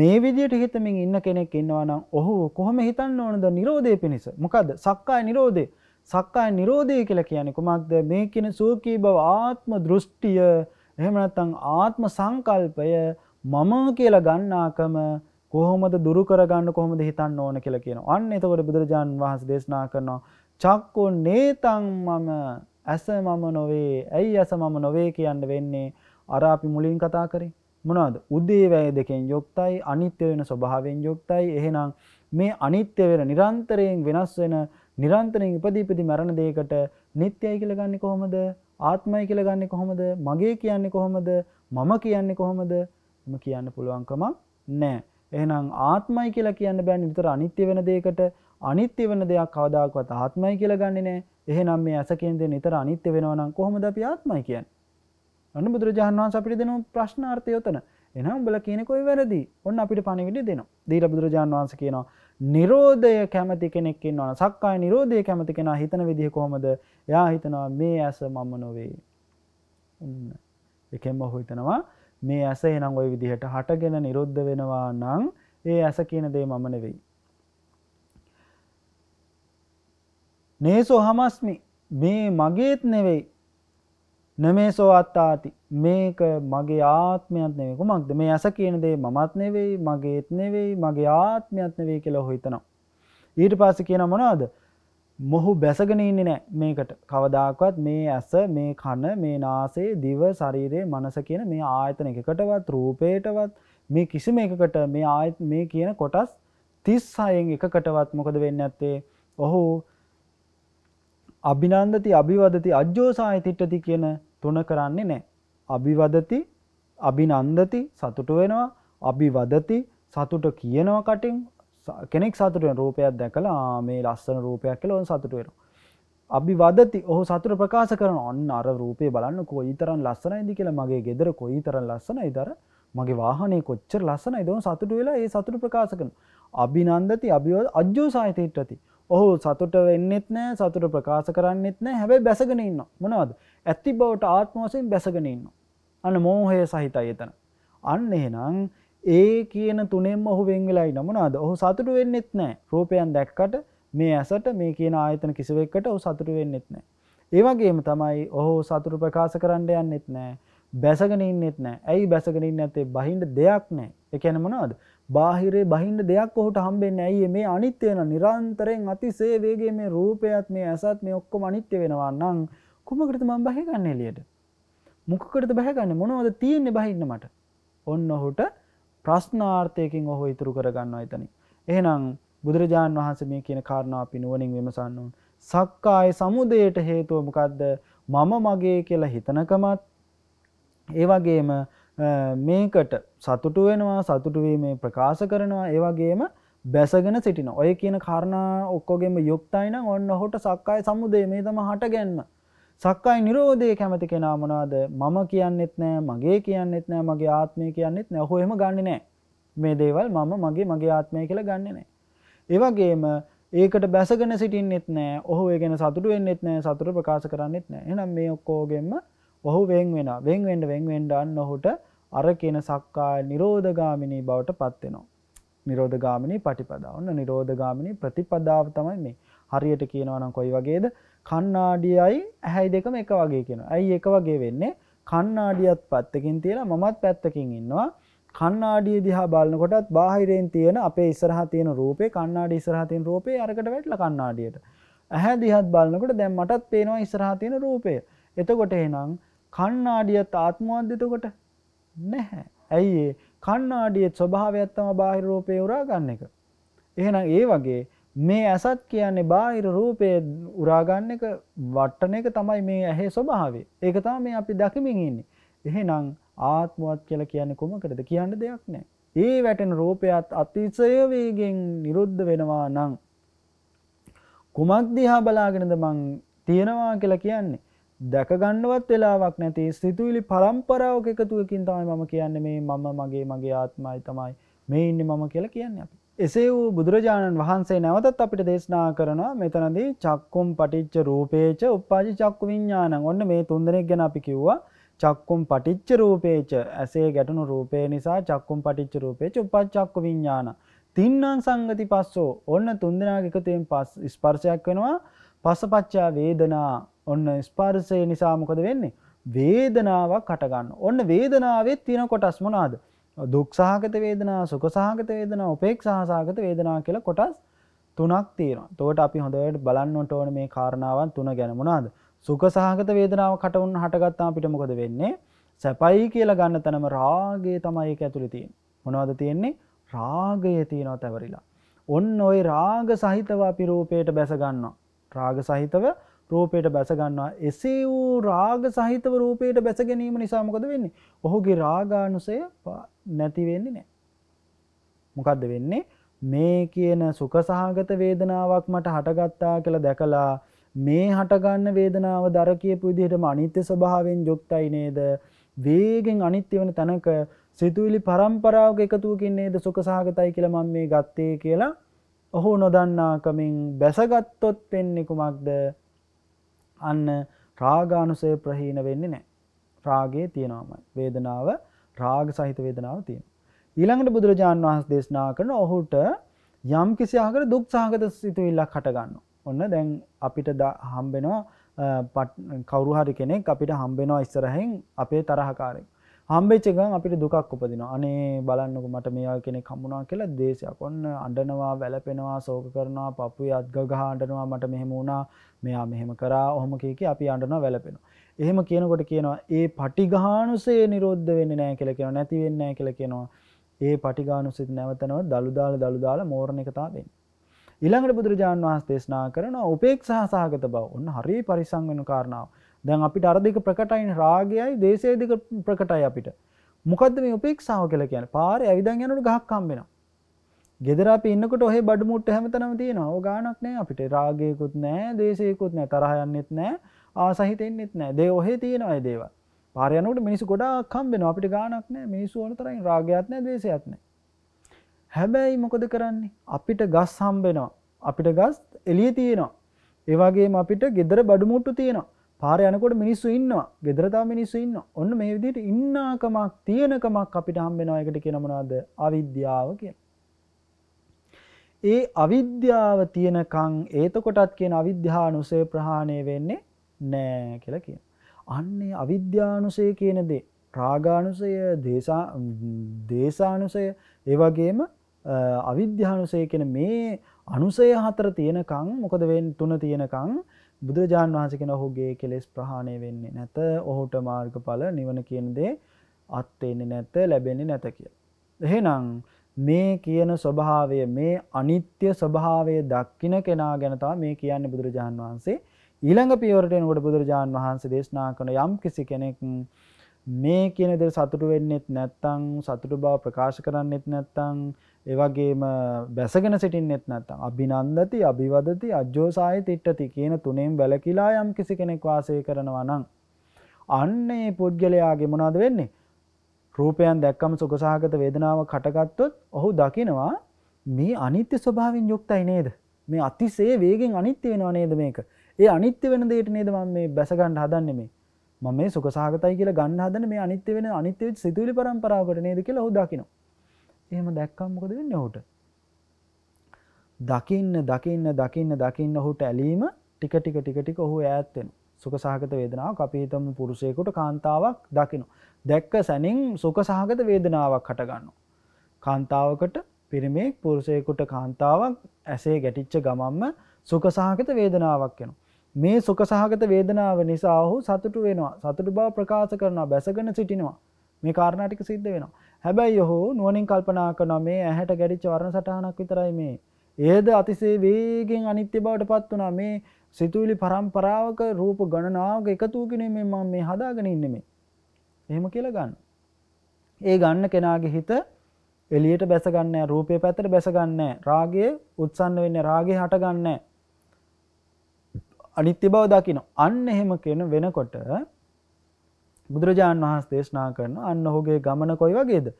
මේ විදියට හිතමින් ඉන්න කෙනෙක් ඉන්නවා නම් ඔහු කොහොම හිතන්න ඕනද නිරෝධය පිණිස මොකද සක්කාය නිරෝධය සක්කාය නිරෝධය කියලා කියන්නේ කුමක්ද මේ කියන සෝකී බව ආත්ම දෘෂ්ටිය එහෙම නැත්නම් ආත්ම සංකල්පය මම කියලා ගන්නාකම කොහොමද දුරු කරගන්න කොහොමද හිතන්න ඕන කියලා කියනවා අන්න එතකොට බුදුරජාණන් වහන්සේ දේශනා කරනවා චක්කෝ නේතං මම ඇස මම නොවේ ඇයි ඇස මම නොවේ කියන්න වෙන්නේ අර අපි මුලින් කතා කරේ මොනවද උදේවැය දෙකෙන් යොක්තයි අනිත්‍ය වෙන ස්වභාවයෙන් යොක්තයි එහෙනම් මේ අනිත්‍ය වෙන නිරන්තරයෙන් වෙනස් වෙන නිරන්තරයෙන් ඉපදී ඉපදී මරණ දෙයකට නිට්ටයයි කියලා ගන්නෙ කොහොමද ආත්මයි කියලා ගන්නෙ කොහොමද මගේ කියන්නේ කොහොමද මම කියන්නේ කොහොමද මම කියන්න පුළුවන්කම නැහැ එහෙනම් ආත්මයි කියලා කියන්න බෑනේ විතර අනිත්‍ය වෙන දෙයකට අනිත්‍ය වෙන දෙයක් කවදාකවත් ආත්මයි කියලා ගන්නෙ නැහැ එහෙනම් මේ ඇස කියන දේ නිතර අනිත්‍ය වෙනවා නම් කොහොමද අපි ආත්මයි කියන්නේ ඔන්න බුදුරජාන් වහන්ස අපිට දෙනු ප්‍රශ්නාර්ථය යොතන එනම් උඹල කියනෙකොයි වැරදි ඔන්න අපිට පණිවිඩි දෙනවා දීර බුදුරජාන් වහන්ස කියනවා නිරෝධය කැමති කෙනෙක්කින් වන සක්කාය නිරෝධය කැමති කෙනා හිතන විදිහ කොහොමද යා හිතනවා මේ ඇස මම නොවේ එකෙන්ම ඔහු හිතනවා මේ ඇස එනම් ඔය විදිහට හටගෙන නිරුද්ධ වෙනවා නං ඒ ඇස කියන දේ මම නෙවෙයි නේසෝ හමස්මි මේ මගේත් නෙවෙයි නමේසෝ අත්තාති මේක මගේ ආත්මයක් නෙවෙයි කුමක්ද මේ ඇස කියන දේ මමත් නෙවෙයි මගේත් නෙවෙයි මගේ ආත්මයක් නෙවෙයි කියලා හොයතනවා ඊට පස්සේ කියන මොනවද මොහු බැසගෙන ඉන්නේ නැහැ මේකට කවදාකවත් මේ ඇස මේ කන මේ නාසය දිව ශරීරය මනස කියන මේ ආයතන එකකටවත් රූපයටවත් මේ කිසිම එකකට මේ ආයත මේ කියන කොටස් 36න් එකකටවත් මොකද වෙන්නේ නැත්තේ ඔහු අභිනන්දති අභිවදති අජ්ජෝසාය තිට්ටති කියන තුන කරන්නේ නෑ. අභිවදති අභිනන්දති සතුට වෙනවා අභිවදති සතුට කියනව කටින් කෙනෙක් සතුටෙන් රූපයක් දැකලා මේ ලස්සන රූපයක් කියලා ඔවුන් සතුට වෙනවා. අභිවදති ඔහු සතුට ප්‍රකාශ කරන ඔන්න අර රූපේ බලන්න කොයිතරම් ලස්සනයිද කියලා මගේ ගෙදර කොයිතරම් ලස්සනයි දර මගේ වාහනේ කොච්චර ලස්සනයිද ඔවුන් සතුට වෙලා ඒ සතුට ප්‍රකාශ කරනවා. අභිනන්දති අභිවද අජ්ජෝසායතිත්‍ත්‍ති. ඔහු සතුට වෙන්නෙත් නෑ සතුට ප්‍රකාශ කරන්නෙත් නෑ හැබැයි බැසගෙන ඉන්නවා. මොනවද? ඇති බවට ආත්මෝසයෙන් බැසගෙන ඉන්න. අන මෝහය සහිතයි එතන. අන්න එහෙනම් ඒ කියන තුනෙන් ඔහු වෙංගලයි නමුණද ඔහු සතුටු වෙන්නෙත් නෑ රෝපයන් දැක්කට මේ ඇසට මේ කියන ආයතන කිසිවෙක්කට ඔහු සතුටු වෙන්නෙත් නෑ. ඒවගේම තමයි ඔහු සතුරු ප්‍රකාශ කරන්න යන්නෙත් නෑ බැසගෙන ඉන්නෙත් නෑ ඇයි බැසගෙන ඉන්න ඇත්තේ බහින්ට දෙයක් නෑ එකැන මොනවද බාහිරේ බහින්ට දෙයක් ඔහුට හම්බෙන් ඇයි මේ අනිත්‍යයන නිරන්තරයෙන් අතිසේ වේගේ මේ රූපයත් මේ ඇසත් මේ ඔක්කොම අනිත්‍ය වෙනවා නං කුමකරත මං බහගන්න එලියට මොකකරත බැහගන්න මොනවද තියෙන්නේ බහින්න මට ඔන්න ඔහුට ප්‍රශ්නාර්ථයකින් ඔහු ඉතුරු කරගන්න අයිතනි එහෙනම් බුදුරජාණන් වහන්ස මේ කියන කාරණා අපි නුවනින් විමසන්න සක්කාය සමුදයට හේතුව මොකක්ද මම මගේ කියලා හිතනකමත් ඒවගේම මේකට සතුටු වෙනවා සතුටුවීමේ ප්‍රකාශ කරනවා ඒවගේම බැසගෙන සිටින ඔය කියන කාරණා ඔක්කොගෙම යුක්තයින ඔන්න හොට සක්කාය සමුදේ මේ තම හට ගැන්ම සක්කායි නිරෝධය කැමති කෙනා මොනවාද මම කියන්නෙත් නෑ මගේ කියන්නෙත් නෑ මගේ ආත්මය කියන්නෙත් නෑ හොහෙම ගන්න නෑ මේ දේවල් මම මගේ මගේ ආත්මය කියලා ගන්න නෑ. ඒවගේම ඒකට බැසගෙන සිටින්නෙත් නෑ ඔහු ඒගෙන සතුට වෙන්නෙත් නෑ සතුට ප්‍රකාශ කරන්නෙත් නෑ එනම් මේ ඔක්කෝගෙම ඔහු වෙන් වෙන වෙන් වෙන්ඩ වෙන් වෙන්ඩන්න ඔහුට අර කියන සක්කා නිරෝධගාමිණී බවට පත්වෙනවා. නිරෝධගාමිණී පටිපදා ඔන්න නිරෝධගාමිණී ප්‍රතිපදාව තමයි මේ හරියට කියනවනම් කොයි වගේද කන්නාඩියයි ඇහැයි දෙකම එක වගේ කියෙන ඇයි එක වගේ වෙන්නේ කන්නාඩියත් පැත්තකින් තියෙන මමත් පැත්තකින් ඉන්නවා කන්නාඩිය දිහා බලන්නකොටත් බාහිරයෙන් තියෙන අපේ ඉස්සරහ තියෙන රූපේ කන්නාඩි ඉස්රහතින් රූපේ අරකට වැටල කන්නාඩියට ඇහැ දිහත් බලන්නකොට දැම් මටත් පේනවා ඉස්රහ තියෙන රූපය එතකොට එනම් කන්නාඩියත් ආත්මවාධ්‍යතකොට නැහැ ඇයිඒ කන්නාඩියත් ස්වභාවයක්ත්තම බාහිරූපය උරා ගන්න එක එහෙනම් ඒ වගේ මේ ඇසත් කියන්නේ බාහිර රූපය උරාගන්න එක වට්ටන එක තමයි මේ ඇහේ ස්වභාවේ. ඒක තමයි මේ අපි දකිමින් ඉන්නේ. එහෙනම් ආත්මවත් කියලා කියන්නේ කොමකටද කියන්න දෙයක් නැහැ. ඒ වැටෙන රූපයත් අතිශය වේගෙන් නිරුද්ධ වෙනවා නම් කුමක් දිහා බලාගෙනද මං තියනවා කියලා කියන්නේ? දැක ගන්නවත් වෙලාවක් නැති සිතුවිලි පරම්පරාවක එකතුවකින් තමයි මම කියන්නේ මේ මම මගේ මගේ ආත්මයි තමයි මේ ඉන්නේ මම කියලා කියන්නේ අපි. එසේ වූ බුදුරජාණන් වහන්සේ නැවතත් අපිට දේශනා කරනවා මෙතනදී චක්කුම් පටිච්ච රූපේච උප්පාදි චක්කු විඤ්ඤාණං ඔන්න මේ තුන්දෙනෙක් ගැන අපි කිව්වා චක්කුම් පටිච්ච රූපේච ඇසේ ගැටුණු රූපේ නිසා චක්කුම් පටිච්ච රූපේච උප්පාදි චක්කු විඤ්ඤාණ තින්නම් සංගති පස්සෝ ඔන්න තුන්දෙනාගේ එකතුවෙන් පස් ස්පර්ශයක් වෙනවා පස්සපච්චා වේදනා ඔන්න ස්පර්ශය නිසා මොකද වෙන්නේ වේදනාවක් හටගන්න ඔන්න වේදනාවේ තියෙන කොටස් මොනවාද දුක්සාහගත වේදනා සුකසාහගත වේදනා උපෙක් සහසාගත වේදනා කියල කොටස් තුනක් තීරන තෝට අපි හොඳට බලන්නට ඕන මේ කාරණාවන් තුන ගැනමුණාද සුකසාහගත වේදනාව කටවුන් හටගත්තා පිටමකොද වෙන්නේ සැපයි කියලා ගන්න තනම රාගේ තමයි එක ඇතුළි තියෙන් මොනවද තියෙන්නේ රාගය තියනව තැවරිලා ඔන්න ඔයි රාග සහිතව අපි රූපයට බැසගන්නවා රාග සහිතව රූපයට බැසගන්නවා එසේ වූ රාග සහිතව රූපයට බැස ගැනීම නිසා මොකද වෙන්නේ ඔහුගේ රාගානුසය නැති වෙන්නේ නැහැ මොකද්ද වෙන්නේ මේ කියන සුඛසහගත වේදනාවක් මට හටගත්තා කියලා දැකලා මේ හටගන්න වේදනාව දර කියපු විදිහටම අනිත්‍ය ස්වභාවයෙන් යුක්තයි නේද වේගෙන් අනිත්‍ය වෙන තැනක සිතුවිලි පරම්පරාවක එකතුවකින් නේද සුඛසහගතයි කියලා මම මේ ගත්තේ කියලා ඔහු නොදන්නාකමින් බැසගත්තොත් වෙන්නේ කුමක්ද අන්න රාගානුසය ප්‍රහීන වෙන්නේ නෑ. රාගේ තියෙනවාමයි. වේදනාව රාග සහිත වේදනාව තියෙන. ඊළඟට බුදුරජාණන් වහන්සේ දේශනා කරන ඔහුට යම් කිසි ආකාර දුක් සහගත සිතුවිල්ලක් හටගන්නවා. ඔන්න දැන් අපිට හම්බෙනවා කවුරු හරි කෙනෙක් අපිට හම්බෙනවා ඉස්සරහින් අපේ තරහකාරයෙක්. හම්බෙච්ච ගමන් අපිට දුකක් උපදිනවා. අනේ බලන්නකො මට මෙයා කෙනෙක් හම්බුණා කියලා දේශයක්. ඔන්න අඬනවා, වැළපෙනවා, ශෝක කරනවා, පපුවේ අත් ගගහ අඬනවා මට මෙහෙම වුණා, මෙයා මෙහෙම කරා, ඔහොම කී කී අපි අඬනවා, වැළපෙනවා. එහෙම කියනකොට කියනවා ඒ පටිඝානුසේ නිරෝධ වෙන්නේ නැහැ කියලා කියනවා නැති වෙන්නේ නැහැ කියලා කියනවා ඒ පටිඝානුසිත නැවතනවා දලු දාලා දලු දාලා මෝරණ එක තමයි ඊළඟට බුදුරජාන් වහන්සේ දේශනා කරන උපේක්ෂා සහගත බව ඔන්න හරිය පරිසං වෙන කාරණාව දැන් අපිට අරදික ප්‍රකටයින් රාගයයි දේශේදික ප්‍රකටයි අපිට මොකද මේ උපේක්ෂාව කියලා කියන පාර ඇවිදන් යනට ගහක් කම්බෙන ගෙදර අපි ඉන්නකොට ඔහේ බඩු මුට්ට හැමතනම තියෙනවා ඕ ගානක් නෑ අපිට රාගයකුත් නෑ දේශයකුත් නෑ තරහ යන්නෙත් නෑ ආසහිතෙන්නෙත් නෑ දේ ඔහේ තියෙනවා ඒ දේවල් පාර යනකොට මිනිස්සු ගොඩාක් කම්බෙනවා අපිට ගානක් නෑ මිනිස්සු ඕන තරම් රාගයක් නෑ දේශයක් නෑ හැබැයි මොකද කරන්නේ අපිට ගස් හම්බෙනවා අපිට ගස් එළිය තියෙනවා ඒ වගේම අපිට ගෙදර බඩු මුට්ටු තියෙනවා පාර යනකොට මිනිස්සු ඉන්නවා ගෙදරතා මිනිස්සු ඉන්න ඔන්න මේ විදිට ඉන්නාකමක් තියෙනකමක් අපිට හම්බෙනවායකට කෙනමනාද අවිද්‍යාව කිය. ඒ අවිද්‍යාව තියෙනකං ඒතකොටත් කියන අවිද්‍යානුසය ප්‍රහාණය වෙන්නේ නෑ කියල කිය. අන්නේ අවිද්‍යානුසය කියනදේ රාගානුසය දේශානුසය ඒවගේම අවිද්‍යානුසය කියන මේ අනුසය හතර තියෙනකං මොකද වෙන් තුන තියෙනකං බුදුරජාණන් වහන්සකෙන ඔහුගේ කෙලෙස් ප්‍රහණය වෙන්නේ නැත ඔහුට මාර්ගඵල නිවන කියනදේ අත්වෙන්නේ නැත ලැබෙන්නේ නැත කිය. එහෙනම් මේ කියන ස්වභාවය මේ අනිත්‍ය ස්වභාවය දක්කින කෙනා ගැනතා මේ කියන්න බුදුරජාණන් වහන්සේ ඊළඟ පියවරටයනකොට බුදුරජාණන් වහන්සේ දේශනා කන යම් කිසි කෙනෙක් මේ කියනද සතුටු වෙන්නෙත් නැත්තං සතුටු බව ප්‍රකාශ කරන්නෙත් නැත්තං ඒවගේම බැසගෙන සිටින්නෙත් නැත්තම් අභිනන්දති අභිවදති අජ්‍යෝසාය තිට්ටති කියන තුනෙන් වැලකිලා යම් කිසි කෙනෙක් වාසය කරනවා නම් අන්නේ පුද්ගලයාගේ මොනවද වෙන්නේ රූපයන් දැක්කම සුඛසහගත වේදනාව කටගත්තොත් ඔහු දකිනවා මේ අනිත්‍ය ස්වභාවයෙන් යුක්තයි නේද මේ අතිසේ වේගෙන් අනිත්‍ය වෙනවා නේද මේක ඒ අනිත්‍ය වෙන දෙයට නේද මම මේ බැස ගන්න හදන්නේ මේ මම මේ සුඛසහගතයි කියලා ගන්න හදන මේ අනිත්‍ය වෙන අනිත්‍ය වෙච්ච සිතුවිලි පරම්පරාවකට නේද කියලා ඔහු දකිනවා එහෙම දැක්කම් මොකද වෙන්න ඔහුට දකින්න දකින්න දකින්න දකින්න ඔහුට ඇලීම ටික ටික ටික ටික ඔහු ඈත්වෙන සුක සහගත වේදනාව අපිහිතම පුරුෂයකුට කාන්තාවක් දකිනු දැක්ක සැනින් සුක සහගත වේදනාවක් හටගන්න කාන්තාවකට පිරිමෙක් පුරුෂයකුට කාන්තාවක් ඇසේ ගැටිච්ච ගමම්ම සුක සහගත වේදනාවක් වෙනවා මේ සුක සහගත වේදනාව නිසා ඔහු සතුටු වෙනවා සතුටු බව ප්‍රකාශ කරනවා බැසගෙන සිටිනවා මේ කාරණාටික සිද්ධ වෙනවා හැබැයි ඔහු නුවනින් කල්පනා කනවා මේ ඇහැට ගැඩි චවරණ සටහනක් විතරයි මේ. ඒද අතිසේ වේගෙන් අනිත්‍ය බවට පත් වනා මේ සිතුවිලි පරම්පරාවක රූප ගණනාවක එකතුූගෙන මේ මම මේ හදාගෙන ඉන්නෙමේ. එහෙම කියලා ගන්න. ඒ ගන්න කෙනාගේ හිත එලියට බැසගන්න රූපය පැතර බැසගන්න රාගය උත්සන්න වෙන්න රාගේ හටගන්න අනිත්‍ය බව දකින අන්න එහෙම කෙන වෙනකොට බුදුරජාණන් වහන්ස දේශනා කරන අන්න ඔහුගේ ගමන කොයි වගේද.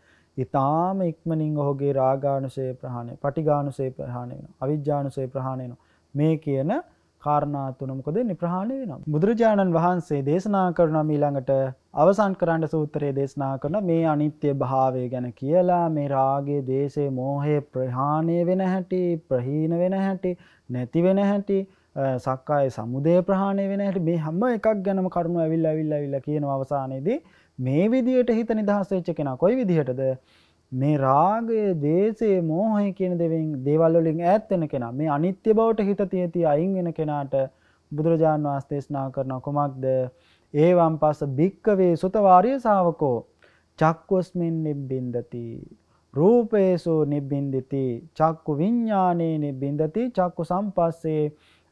ඉතාම ඉක්මනින් ඔහුගේ රාගානුසේ ප්‍රහණය පටිගානුසේ ප්‍රහණය වෙන අවිද්‍යානුසේ ප්‍රහණයන මේ කියන කාරණාතුනමකොද නිප්‍රහණය වෙන. බුදුරජාණන් වහන්සේ දේශනා කරන මීළඟට අවසන් කරන්න සූත්‍රයේ දේශනා කරන මේ අනිත්‍ය භාවය ගැන කියලා මේ රාගේ දේශේ මෝහේ ප්‍රහාණය වෙන හැටි ප්‍රහීන වෙන හැටි නැති වෙන හැටි සක්කාය සමුදය ප්‍රහණය වෙන හට මේ හම එකක් ගැනම කරුණු ඇවිල් ඇවිල්ල විල්ල කියන අවසානයේදී මේ විදියට හිත නිදහස්සේච්ච කෙන කොයි විදිහටද මේ රාගය දේශය මෝහය කියන දෙවින් දේවල්වලින් ඇත්වෙන කෙන මේ අනිත්‍ය බවට හිත තියති අයින් වෙන කෙනාට බුදුරජාණන් වස්තේශනා කරන කොමක්ද ඒවම් පස භික්කවේ සුතවාරය සාවකෝ චක්කොස්මින් නිබ්බින්දති රූපේසු නිබ්බින්දිති චක්කු විඤ්ඥානයේ නිබ්බින්දති චක්කු සම්පස්සේ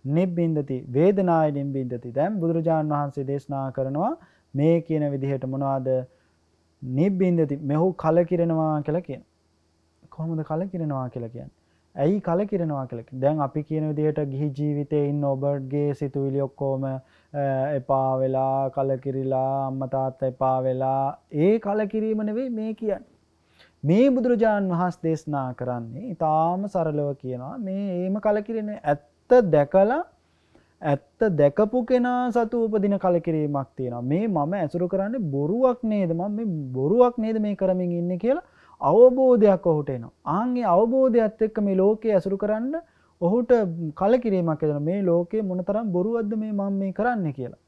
නිබ්බින්දති වේදනාය නිබ්බින්දති. දැන් බුදුරජාන් වහන්සේ දේශනා කරනවා මේ කියන විදිහට මොනවද නිබ්බින්දති මෙහු කලකිරෙනවා කියලා කියන. කොහොමද කලකිරෙනවා කියලා කියන්නේ? ඇයි කලකිරෙනවා කියලා කියන්නේ? දැන් අපි කියන විදිහට ගිහි ජීවිතේ ඉන්න ඔබගේ සිතුවිලි ඔක්කොම එපා වෙලා කලකිරිලා අම්මා තාත්තා එපා වෙලා ඒ කලකිරීම නෙවෙයි මේ කියන්නේ. මේ බුදුරජාන් වහන්සේ දේශනා කරන්නේ ඊටාම සරලව කියනවා මේ ඒම කලකිරෙන ඇත්ත ඇත්ත දැකලා ඇත්ත දැකපු කෙනා සතු උපදින කලකිරීමක් තියෙනවා මේ මම ඇසුරු කරන්න බොරුවක් නේද ම මේ බොරුවක් නේද මේ කරමින් ඉන්න කියලා අවබෝධයක් ඔහුට එනවා ආන්ගේ අවබෝධයක්ත් එක්ක මේ ලෝකයේ ඇසුරු කරන්න ඔහුට කලකිරීමක් එදන මේ ලෝකයේ මොනතරම් බොරුවද්ද මේ මම මේ කරන්න කියලා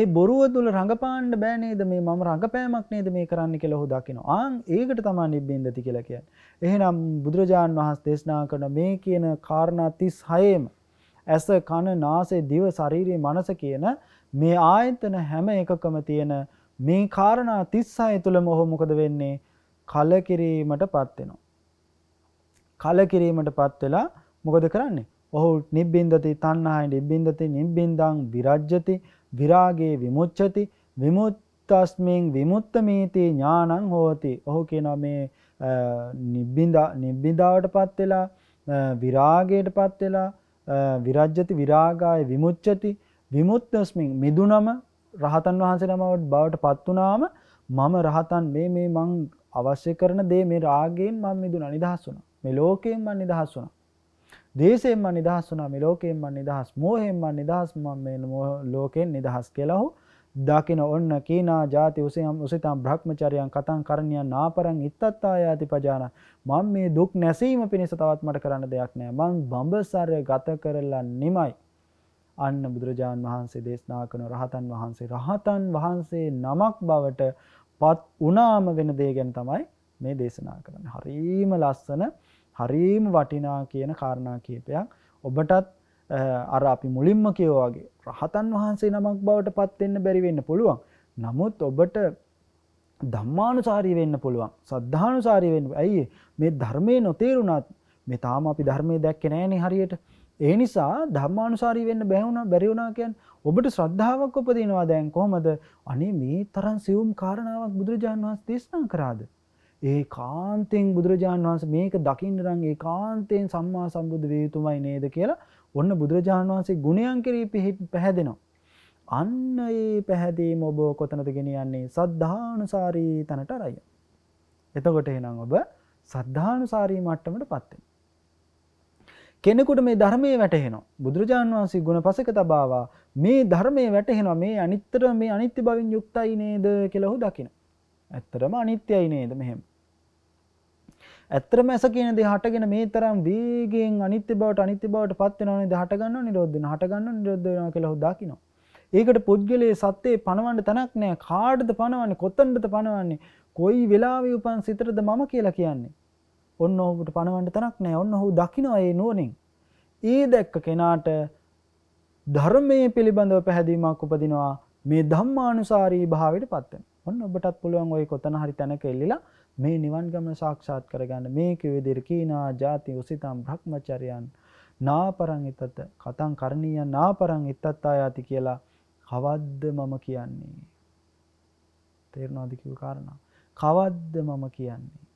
ඒ බොරුව තුළ රඟපාන්න බෑනේද මේ මම රඟපෑමක් නේද මේ කරන්න කෙ ලොහු දකින ආං ඒකට තමා නිබ්බින්දති කියලකය. එහෙනම් බුදුරජාණන් වහස් දේශනා කරන මේ කියන කාරණාතිස් හයේම ඇස කණ නාසේ දිව ශරීරයේ මනස කියන මේ ආයතන හැම එකකම තියෙන මේ කාරණා තිස්සාය තුළ මොහො මොකද වෙන්නේ කලකිරීමට පත්වෙනවා. කලකිරීමට පත්වෙලා මොකද කරන්නේ ඔහු නිබ්බින්දති තන්නහයි නිබ්බින්දති නිබ්බින්දං විරජ්ජති විරාගේ විමුච්ඡති විමුක්තස්මින් විමුක්තමේති ඥානං හෝති ඔහු කියනවා මේ නිබ්බිඳා නිබ්බිඳාවටපත් වෙලා විරාගයටපත් වෙලා විරජ්‍යති විරාගාය විමුච්ඡති විමුක්තස්මින් මිදුනම රහතන් වහන්සේනම බවටපත් වුනාම මම රහතන් මේ මේ මං අවශ්‍ය කරන දේ මේ රාගයෙන් මම මිදුණා නිදහස් වුණා මේ ලෝකයෙන් මම නිදහස් වුණා දේශයෙන්ම නිදහස් වුණා මේ ලෝකයෙන්ම නිදහස් මෝහයෙන්ම නිදහස් මම මේ ලෝකයෙන් නිදහස් කියලා ඔහු දකින ඔන්න කීනා ಜಾති උසියම් උසිතම් භ්‍රමචර්යයන් කතං කරණියන් නාපරං ඉත්තත්තායාති පජාන මම මේ දුක් නැසීම පිණිස තවත් මට කරන්න දෙයක් නෑ මං බඹසරය ගත කරලා නිමයි අන්න බුදුරජාන් වහන්සේ දේශනා කරන රහතන් වහන්සේ රහතන් වහන්සේ නමක් බවට පත් උනාම වෙන දේ ගැන තමයි මේ දේශනා කරන්නේ හරීම ලස්සන හරීම වටිනා කියන කාරණා කීපයක් ඔබටත් අර අපි මුලින්ම කියෝවාගේ රහතන් වහන්සේ නමක් බවට පත්වෙන්න බැරිවෙන්න පුළුවන්. නමුත් ඔබට ධම්මානුසාරී වෙන්න පුළුවන් සද්ධානුසාරීවෙන් ඇයි මේ ධර්මය නොතේරුණත් මේ තාම අපි ධර්මය දැක්ක නෑනෙ හරියට. ඒ නිසා ධර්මානුසාරී වෙන්න බැහුණ බැරිවුණාකයන් ඔබට ශ්‍රද්ධාවක් උපදිනවා දැන් කොහොමද අනේ මේ තරන් සියුම් කාරණාවක් බුදුරජාන් වහන්සේ දේශනා කරාද. ඒ කාන්තෙන් බුදුරජාණන් වහන්ස මේක දකිින්රං ඒ කාන්තයෙන් සම්මා සම්බුද්ධ වේතුමයි නේද කියලා ඔන්න බුදුරජාණන් වහන්සේ ගුණයන් කිරී පිහි පැහැදෙනවා. අන්න ඒ පැහැදීම ඔබ කොතනද ගෙනියන්නේ සද්ධානුසාරී තැනට රය. එතකොට එනම් ඔබ සද්ධානුසාරී මට්ටමට පත්වෙන. කෙනෙකුට මේ ධර්මය වැටහෙනවා බුදුරජාණන් වහන්සේ ගුණ පසක තබාවා මේ ධර්මය වැටහෙනවා මේ අනිත්තර මේ අනිත්‍ය බවින් යුක්තයි නේද කෙලොහු දකින. ඇත්තරම අනිත්‍යයි නේද මෙහෙම ඇත්තටම ඇස කියන දේ හටගෙන මේ තරම් වේගයෙන් අනිත්‍ය බවට අනිත්‍ය බවට පත් වෙනවනේ ද හට ගන්නව නිරෝධ වෙනවා හට ගන්නව නිරෝධ වෙනවා කියලා හොදා කියනවා. ඒකට පුද්ගලයේ සත්‍යේ පණවන්න තැනක් නෑ කාටද පණවන්නේ කොතනද පණවන්නේ කොයි වෙලාවෙ උපන් සිතටද මම කියලා කියන්නේ. ඔන්න ඔහුට පණවන්න තැනක් නෑ ඔන්න ඔහු දකිනවා ඒ නුවණින්. ඒ දැක්ක කෙනාට ධර්මයේ පිළිබඳව පැහැදීමක් උපදිනවා මේ ධම්මානුසාරී භාවයට පත් වෙනවා. ඔන්න ඔබටත් පුළුවන් ওই කොතන හරි තැනක එල්ලලා මේ නිවන් ගමන සාක්ෂාත් කරගන්න මේක විදිහට කීනා ಜಾති උසිතම් භ්‍රමචර්යයන් නාපරං ඉතත කතං කරණීය නාපරං ඉත්තත්තායාති කියලා කවද්ද මම කියන්නේ තේරෙනවද කිව්ව කාරණා කවද්ද මම කියන්නේ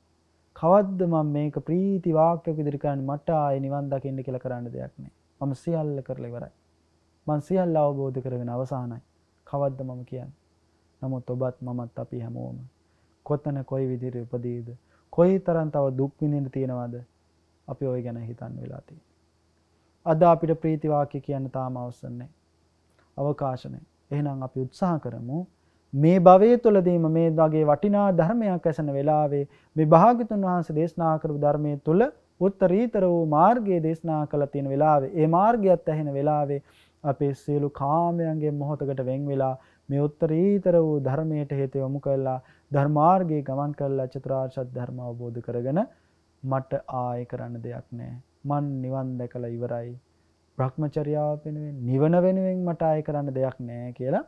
කවද්ද මම මේක ප්‍රීති වාක්‍යයක් විදිහට කරන්නේ මට ආයේ නිවන් දකින්න කියලා කරන්න දෙයක් නැහැ මම සියල්ල කරලා ඉවරයි මම සියල්ල අවබෝධ කරගෙන අවසానයි කවද්ද මම කියන්නේ නමුත් ඔබත් මමත් අපි හැමෝම කොතන කොයි විදිහට උපදීද කොයි තරම් තව දුක් විඳින්න තියෙනවද අපි ওই ගැන හිතන්න වෙලා තියෙන්නේ. අද අපිට ප්‍රීති වාක්‍ය කියන්න තාම අවශ්‍ය නැහැ. අවකාශ නැහැ. එහෙනම් අපි උත්සාහ කරමු මේ භවයේ තුලදීම මේ වගේ වටිනා ධර්මයක් ඇසෙන වෙලාවේ මේ භාග්‍යතුන් වහන්සේ දේශනා කරපු ධර්මයේ තුල උත්තරීතර වූ මාර්ගයේ දේශනා කළ තියෙන වෙලාවේ ඒ මාර්ගයත් ඇහෙන වෙලාවේ අපේ සියලු කාමයන්ගේ මොහොතකට වෙන් වෙලා මේ උත්තරීතර වූ ධර්මයට හේතු යොමු කළා ධර්මාර්ගයේ ගමන් කළා චතුරාර්ය සත්‍ය ධර්ම අවබෝධ කරගෙන මට ආයෙ කරන්න දෙයක් නැහැ. මන් නිවන් දැකලා ඉවරයි. භ්‍රමචර්යාව වෙනුවෙන් නිවන වෙනුවෙන් මට ආයෙ කරන්න දෙයක් නැහැ කියලා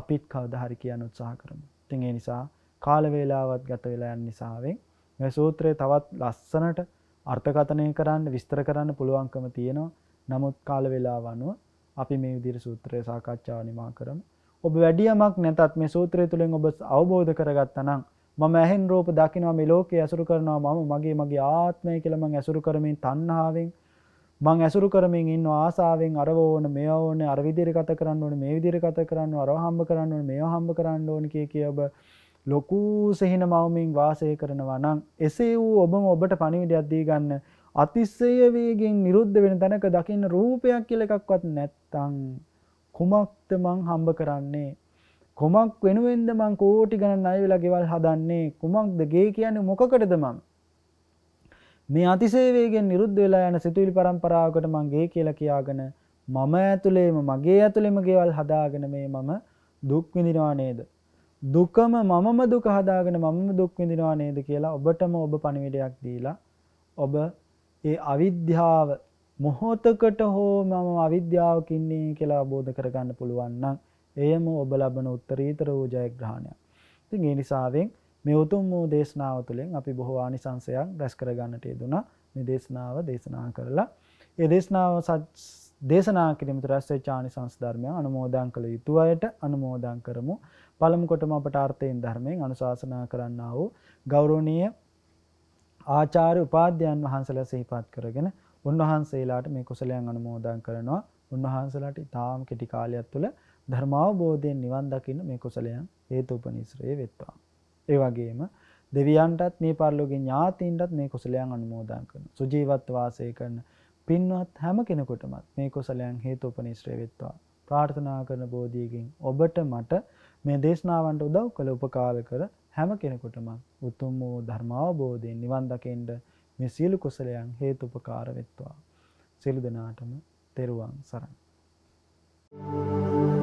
අපිත් කවදා හරි කියන්න උත්සාහ කරමු. ඉතින් ඒ නිසා කාල වේලාවත් ගත වෙලා යන නිසාවෙන් මේ සූත්‍රය තවත් ලස්සනට අර්ථකථනය කරන්න විස්තර කරන්න පුළුවන්කම තියෙනවා. නමුත් කාල වේලාව අනුව අපි මේ විදිහට සූත්‍රය සාකච්ඡාව නිමා කරමු. ඔබ වැඩියමක් නැතත් මේ සූත්‍රය තුළින් ඔබ අවබෝධ කරගත්තනම් මම ඇහෙන් රූප දකිනවා මේ ලෝකේ ඇසුරු කරනවා මම මගේ මගේ ආත්මය කියලා මං ඇසුරු කරමින් තණ්හාවෙන් මං ඇසුරු කරමින් ඉන්න ආසාවෙන් අරව ඕන මේව ඕන අර විදිහට ගත කරන්න ඕන මේ විදිහට ගත කරන්න අරව හම්බ කරන්න ඕන මේව හම්බ කරන්න ඕන කිය කිය ඔබ ලොකු සෙහින මවමින් වාසය කරනවා නම් එසේ වූ ඔබම ඔබට පණිවිඩයක් දී ගන්න අතිස්සය වේගෙන් නිරුද්ධ වෙන තැනක දකින්න රූපයක් කියලා එකක්වත් නැත්තම් කුමක්ද මං හම්බ කරන්නේ කොමක් වෙනුවෙන්ද මං කෝටි ගණන් අය වෙලා ගෙවල් හදන්නේ කුමක්ද ගේ කියන්නේ මොකකටද මං මේ අතිසේවේගෙන් නිරුද්ධ වෙලා යන සිතුවිලි පරම්පරාවකට මං ගේ කියලා කියාගෙන මම ඇතුළේම මගේ ඇතුළෙම ගෙවල් හදාගෙන මේ මම දුක් විඳිනවා නේද දුකම මමම දුක හදාගෙන මමම දුක් විඳිනවා නේද කියලා ඔබටම ඔබ පණිවිඩයක් දීලා ඔබ ඒ අවිද්‍යාව මොහොතකට හෝ මම අවිද්‍යාවක ඉන්නේ කියලා අවබෝධ කරගන්න පුළුවන් නම් එයම ඔබ ලබන උත්තරීතර වූ ජයග්‍රහණයක්. ඉතින් ඒ නිසාවෙන් මේ උතුම් වූ දේශනාව තුළින් අපි බොහෝ ආනිසංසයක් රැස් කරගන්නට යෙදුණා. මේ දේශනාව දේශනා කරලා ඒ දේශනාව දේශනා කිරීමට රැස් වෙච්ච ආනිසංස ධර්මයන් අනුමෝදන් කළ යුතු අයට අනුමෝදන් කරමු. පළමු කොටම අපට අර්ථයෙන් ධර්මයෙන් අනුශාසනා කරන්නා වූ ගෞරවනීය ආචාර්ය උපාධ්‍යයන් වහන්සේලා සිහිපත් කරගෙන උන්වහන්සේලාට මේ කුසලයන් අනුමෝදන් කරනවා. උන්වහන්සේලාට ඊටාම් කෙටි කාලයක් තුළ ධර්මාවබෝධයෙන් නිවන් දකින්න මේ කුසලයන් හේතුපනිශ්‍රේ වෙත්වා. ඒ වගේම දෙවියන්ටත් මේ පරලෝකේ ඥාතීන්ටත් මේ කුසලයන් අනුමෝදන් කරනවා. සුජීවත් වාසය කරන පින්වත් හැම කෙනෙකුටමත් මේ කුසලයන් හේතුපනිශ්‍රේ වෙත්වා. ප්‍රාර්ථනා කරන බෝධියකින් ඔබට මට මේ දේශනාවන්ට උදව් කළ උපකාර කර හැම කෙනෙකුටම උතුම් වූ ධර්මාවබෝධයෙන් නිවන් දකින්න මේ සියලු කුසලයන් හේතුපකාර වෙත්වා. සියලු දෙනාටම තෙරුවන් සරණයි. Thank you.